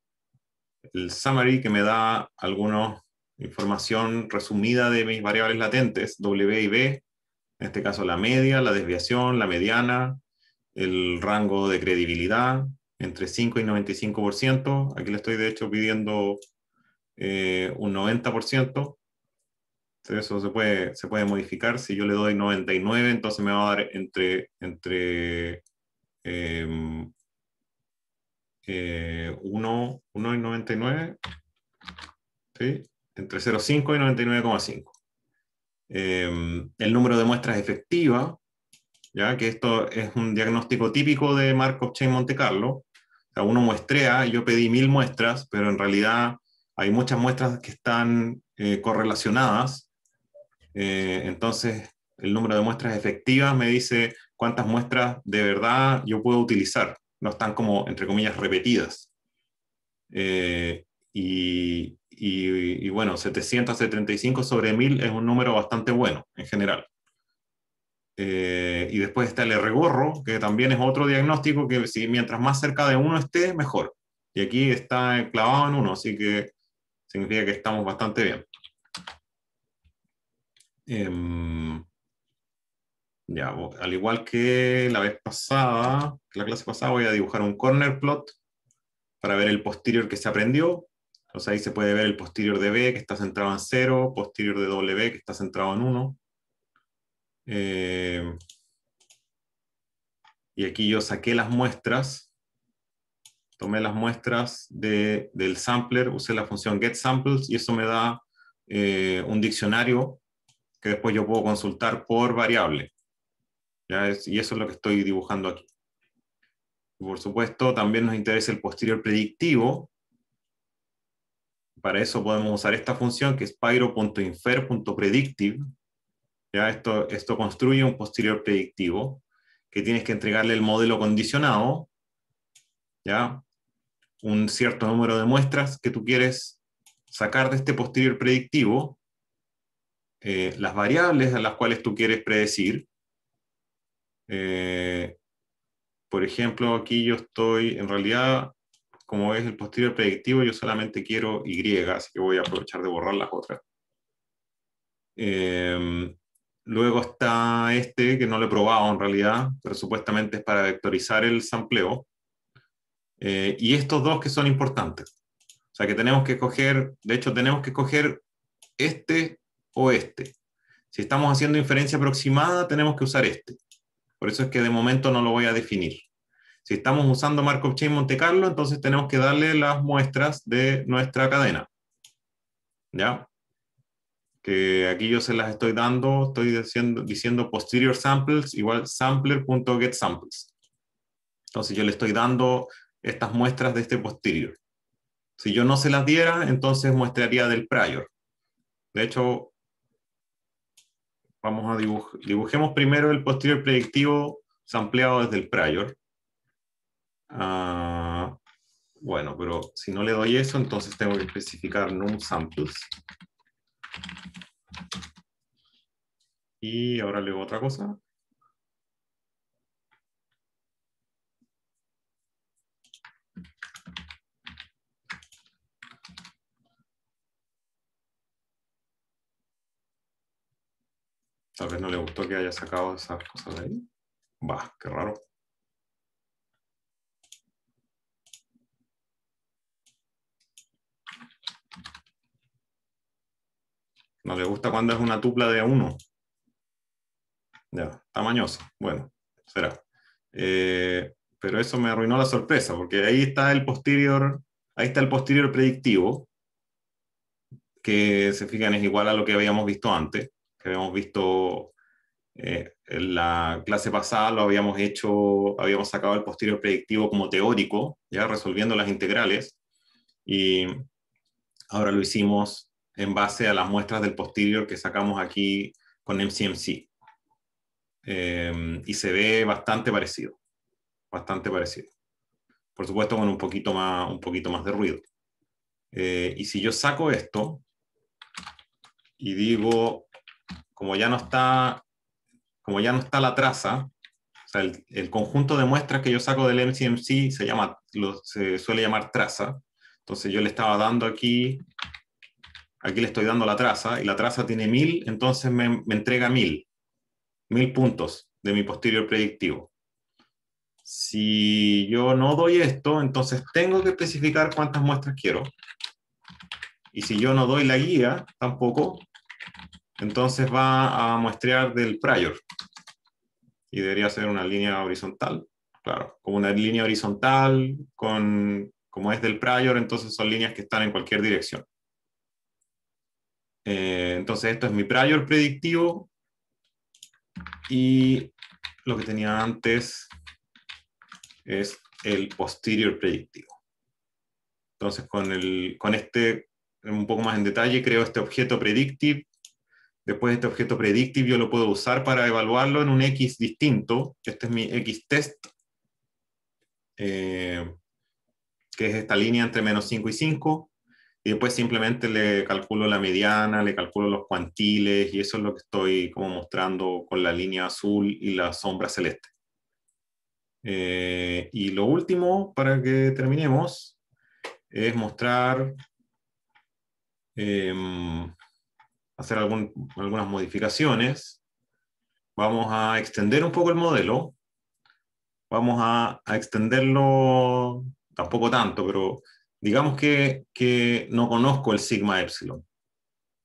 el summary que me da alguna información resumida de mis variables latentes, W y B, en este caso la media, la desviación, la mediana, el rango de credibilidad entre 5 y 95%. Aquí le estoy de hecho pidiendo eh, un 90%. eso se puede, se puede modificar. Si yo le doy 99, entonces me va a dar entre, entre 1, em, eh, y 99. Entre 0,5 y 99,5. Em, el número de muestras efectivas ¿ya? que esto es un diagnóstico típico de Markov Chain Monte Carlo. uno muestrea, yo pedí mil muestras, pero en realidad hay muchas muestras que están eh, correlacionadas. Eh, entonces, el número de muestras efectivas me dice cuántas muestras de verdad yo puedo utilizar. No están como, entre comillas, repetidas. Eh, y, y, bueno, 775 sobre mil es un número bastante bueno en general. Eh, y después está el R-gorro, que también es otro diagnóstico que si mientras más cerca de uno esté, mejor. Y aquí está clavado en uno, así que significa que estamos bastante bien. Em, ya, al igual que la vez pasada, la clase pasada, voy a dibujar un corner plot para ver el posterior que se aprendió. Entonces ahí se puede ver el posterior de B que está centrado en 0, posterior de W que está centrado en 1. Eh, y aquí yo saqué las muestras, tomé las muestras de, del sampler, usé la función get samples y eso me da eh, un diccionario que después yo puedo consultar por variable. y eso es lo que estoy dibujando aquí. Por supuesto, también nos interesa el posterior predictivo. Para eso podemos usar esta función que es pyro.infer.predictive esto, esto construye un posterior predictivo que tienes que entregarle el modelo condicionado, ¿ya? un cierto número de muestras que tú quieres sacar de este posterior predictivo, eh, las variables a las cuales tú quieres predecir. Eh, por ejemplo, aquí yo estoy, en realidad, como es el posterior predictivo, yo solamente quiero Y, así que voy a aprovechar de borrar las otras. Eh, Luego está este, que no lo he probado en realidad, pero supuestamente es para vectorizar el sampleo. Eh, y estos dos que son importantes. O sea que tenemos que coger, de hecho tenemos que coger este o este. Si estamos haciendo inferencia aproximada, tenemos que usar este. Por eso es que de momento no lo voy a definir. Si estamos usando Markov Chain Monte Carlo, entonces tenemos que darle las muestras de nuestra cadena. ¿Ya? Eh, aquí yo se las estoy dando, estoy diciendo, diciendo posterior samples igual sampler.getSamples. samples. Entonces yo le estoy dando estas muestras de este posterior. Si yo no se las diera, entonces muestraría del prior. De hecho, vamos a dibujemos primero el posterior predictivo sampleado desde el prior. Ah, bueno, pero si no le doy eso, entonces tengo que especificar num samples. Y ahora le otra cosa. Tal vez no le gustó que haya sacado esas cosas de ahí. va qué raro. No le gusta cuando es una tupla de uno. Ya, tamañoso. Bueno, será. Eh, pero eso me arruinó la sorpresa, porque ahí está el posterior, ahí está el posterior predictivo, que se fijan es igual a lo que habíamos visto antes, que habíamos visto eh, en la clase pasada, lo habíamos hecho, habíamos sacado el posterior predictivo como teórico, ya resolviendo las integrales, y ahora lo hicimos en base a las muestras del posterior que sacamos aquí con MCMC. Em, y se ve bastante parecido, bastante parecido. Por supuesto con un poquito más, un poquito más de ruido. Eh, y si yo saco esto y digo, como ya no está, como ya no está la traza, el, conjunto de muestras que yo saco del MCMC se, llama, se suele llamar traza. Entonces yo le estaba dando aquí, aquí le estoy dando la traza, y la traza tiene mil entonces me, me entrega 1000 mil puntos de mi posterior predictivo. Si yo no doy esto, entonces tengo que especificar cuántas muestras quiero. Y si yo no doy la guía tampoco, entonces va a muestrear del prior. Y debería ser una línea horizontal, claro, como una línea horizontal, con, como es del prior, entonces son líneas que están en cualquier dirección. Eh, entonces esto es mi prior predictivo, y lo que tenía antes es el posterior predictivo. Entonces, con, el, con este, un poco más en detalle, creo este objeto predictive. Después, de este objeto predictive yo lo puedo usar para evaluarlo en un X distinto. Este es mi X test, eh, que es esta línea entre menos 5 y 5 y después simplemente le calculo la mediana, le calculo los cuantiles y eso es lo que estoy como mostrando con la línea azul y la sombra celeste. Eh, y lo último, para que terminemos, es mostrar, em, hacer algunas modificaciones. Vamos a extender un poco el modelo. Vamos a, a extenderlo, tampoco tanto, pero digamos que, no conozco el sigma epsilon.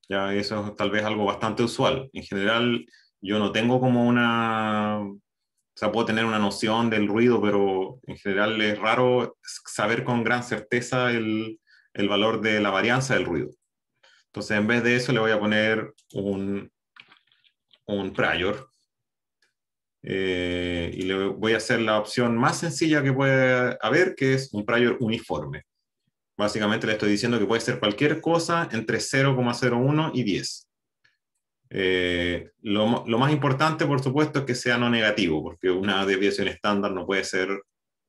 Ya, eso es tal vez algo bastante usual. En general, yo no tengo como una, o sea, puedo tener una noción del ruido, pero en general es raro saber con gran certeza el, valor de la varianza del ruido. Entonces, en vez de eso, le voy a poner un, un prior. Eh, y le voy a hacer la opción más sencilla que puede haber, que es un prior uniforme. Básicamente le estoy diciendo que puede ser cualquier cosa entre 0,01 y 10. Eh, lo, más importante, por supuesto, es que sea no negativo, porque una desviación estándar no puede ser,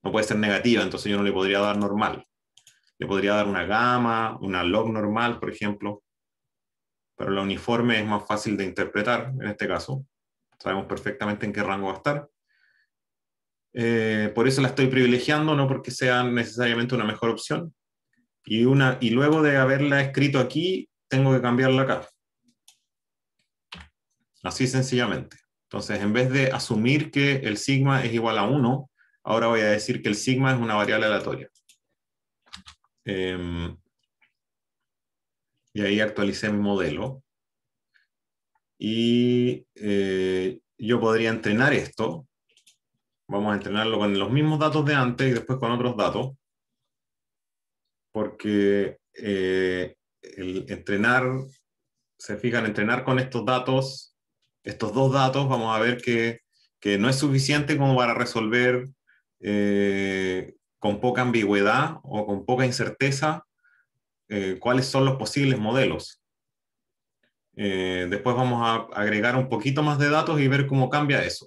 no puede ser negativa, entonces yo no le podría dar normal. Le podría dar una gama una log normal, por ejemplo, pero la uniforme es más fácil de interpretar en este caso. Sabemos perfectamente en qué rango va a estar. Eh, por eso la estoy privilegiando, no porque sea necesariamente una mejor opción, y, una, y luego de haberla escrito aquí, tengo que cambiarla acá. Así sencillamente. Entonces, en vez de asumir que el sigma es igual a 1, ahora voy a decir que el sigma es una variable aleatoria. Em, y ahí actualicé mi modelo. Y eh, yo podría entrenar esto. Vamos a entrenarlo con los mismos datos de antes y después con otros datos porque eh, el entrenar, se fijan, entrenar con estos datos, estos dos datos, vamos a ver que, no es suficiente como para resolver eh, con poca ambigüedad o con poca incerteza eh, cuáles son los posibles modelos. después vamos a agregar un poquito más de datos y ver cómo cambia eso.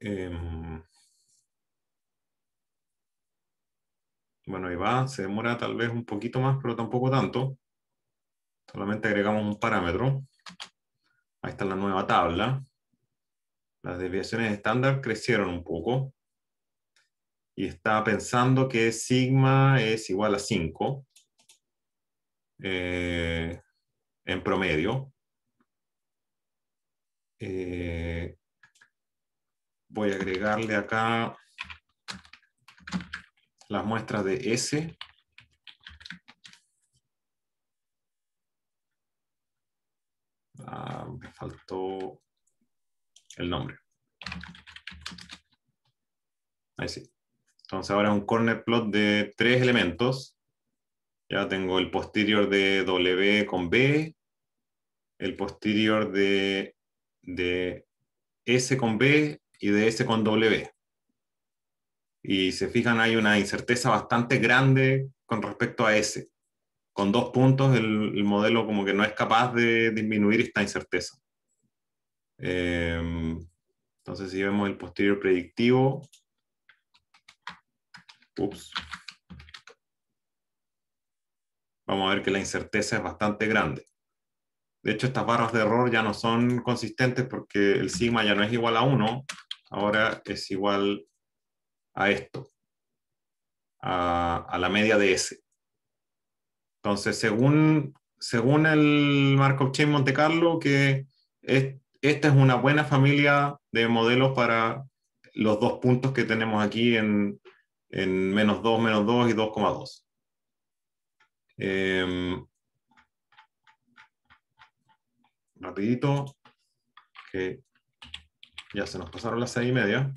Em, Bueno, ahí va, se demora tal vez un poquito más, pero tampoco tanto. Solamente agregamos un parámetro. Ahí está la nueva tabla. Las desviaciones estándar crecieron un poco. Y está pensando que sigma es igual a 5. Eh, en promedio. Eh, voy a agregarle acá las muestras de S ah, me faltó el nombre. Ahí sí. Entonces ahora es un corner plot de tres elementos. Ya tengo el posterior de W con B, el posterior de, de S con B y de S con W y se fijan hay una incerteza bastante grande con respecto a ese. Con dos puntos el, modelo como que no es capaz de disminuir esta incerteza. Em, entonces si vemos el posterior predictivo, vamos a ver que la incerteza es bastante grande. De hecho, estas barras de error ya no son consistentes porque el sigma ya no es igual a 1, ahora es igual a esto, a, la media de S. Entonces, según, según el Markov Chain Monte Carlo, que esta es una buena familia de modelos para los dos puntos que tenemos aquí en, menos 2, menos 2 y 2,2. Em, rapidito, que ya se nos pasaron las seis y media.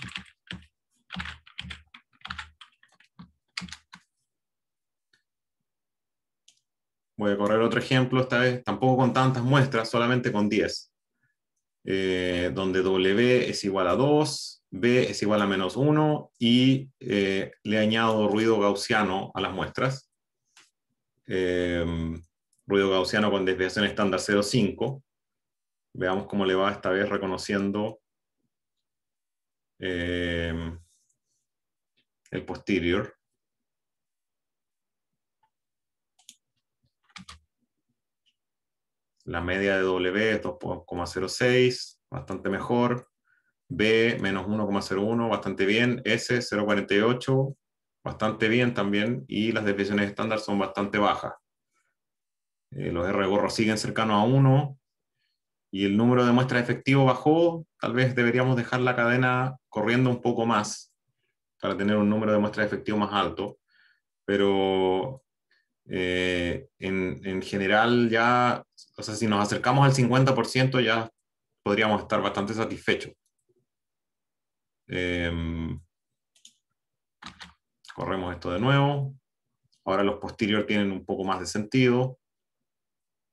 voy a correr otro ejemplo esta vez, tampoco con tantas muestras, solamente con 10, eh, donde W es igual a 2, B es igual a menos 1 y eh, le añado ruido gaussiano a las muestras. Em, ruido gaussiano con desviación estándar 0,5. Veamos cómo le va esta vez reconociendo em, el posterior. La media de W es 2,06, bastante mejor. B, menos 1,01, bastante bien. S, 0,48, bastante bien también. Y las desviaciones estándar son bastante bajas. Eh, los R gorros siguen cercano a 1. Y el número de muestras efectivo bajó. Tal vez deberíamos dejar la cadena corriendo un poco más para tener un número de muestras efectivo más alto. Pero eh, en, en general ya o sea, si nos acercamos al 50% ya podríamos estar bastante satisfechos. Em, corremos esto de nuevo. Ahora los posterior tienen un poco más de sentido.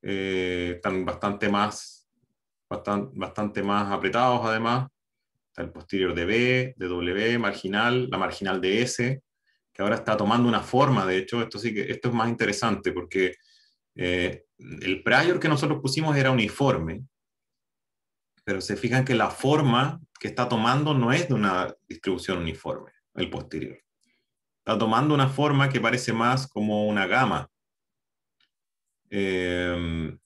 Eh, están bastante más, bastante, bastante más apretados además. Está el posterior de B, de W, marginal, la marginal de S, que ahora está tomando una forma, de hecho, esto sí que esto es más interesante porque eh, el prior que nosotros pusimos era uniforme, pero se fijan que la forma que está tomando no es de una distribución uniforme, el posterior. Está tomando una forma que parece más como una gama. Em,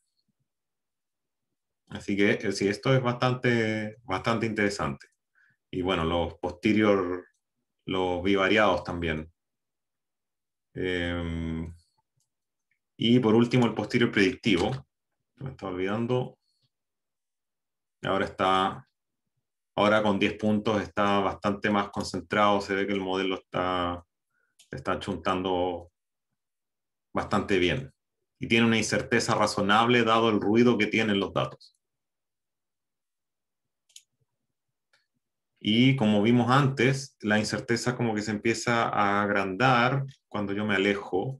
así que eh, esto es bastante, bastante interesante. Y bueno, los posterior, los bivariados también. Em, y por último, el posterior predictivo. Me estaba olvidando. Ahora está, ahora con 10 puntos está bastante más concentrado. Se ve que el modelo está, está chuntando bastante bien. Y tiene una incerteza razonable dado el ruido que tienen los datos. Y como vimos antes, la incerteza como que se empieza a agrandar cuando yo me alejo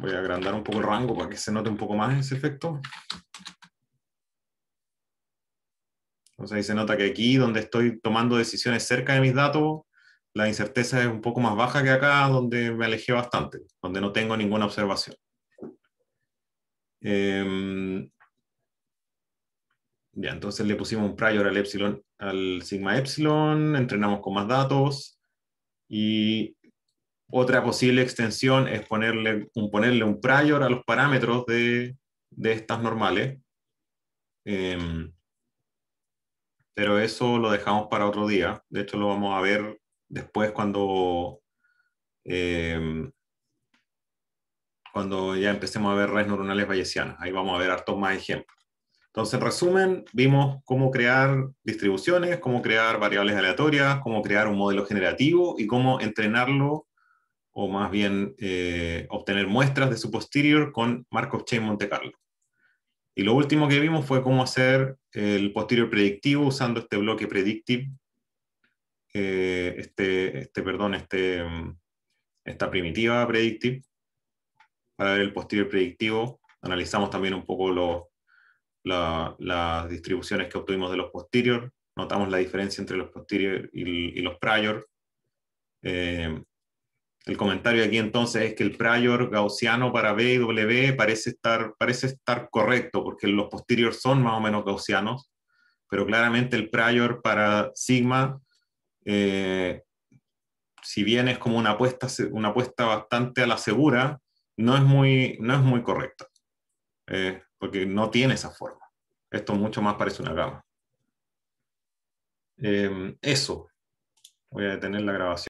Voy a agrandar un poco el rango para que se note un poco más ese efecto. Entonces ahí se nota que aquí, donde estoy tomando decisiones cerca de mis datos, la incerteza es un poco más baja que acá, donde me alejé bastante, donde no tengo ninguna observación. Eh, entonces le pusimos un prior al, epsilon, al sigma epsilon, entrenamos con más datos y otra posible extensión es ponerle un, ponerle un prior a los parámetros de, estas normales. Em, pero eso lo dejamos para otro día. De hecho, lo vamos a ver después cuando, em, cuando ya empecemos a ver redes neuronales bayesianas. Ahí vamos a ver hartos más ejemplos. Entonces, en resumen, vimos cómo crear distribuciones, cómo crear variables aleatorias, cómo crear un modelo generativo y cómo entrenarlo o más bien eh, obtener muestras de su posterior con Markov Chain Monte Carlo. Y lo último que vimos fue cómo hacer el posterior predictivo usando este bloque predictive, eh, este, este, perdón, este, esta primitiva predictive. Para ver el posterior predictivo, analizamos también un poco las distribuciones que obtuvimos de los posterior, notamos la diferencia entre los posterior y, los prior. Eh, el comentario aquí entonces es que el prior gaussiano para B W parece estar, parece estar correcto, porque los posteriores son más o menos gaussianos, pero claramente el prior para sigma, eh, si bien es como una apuesta, una apuesta bastante a la segura, no es muy, no es muy correcta, eh, porque no tiene esa forma. Esto mucho más parece una gama. Em, eso. Voy a detener la grabación.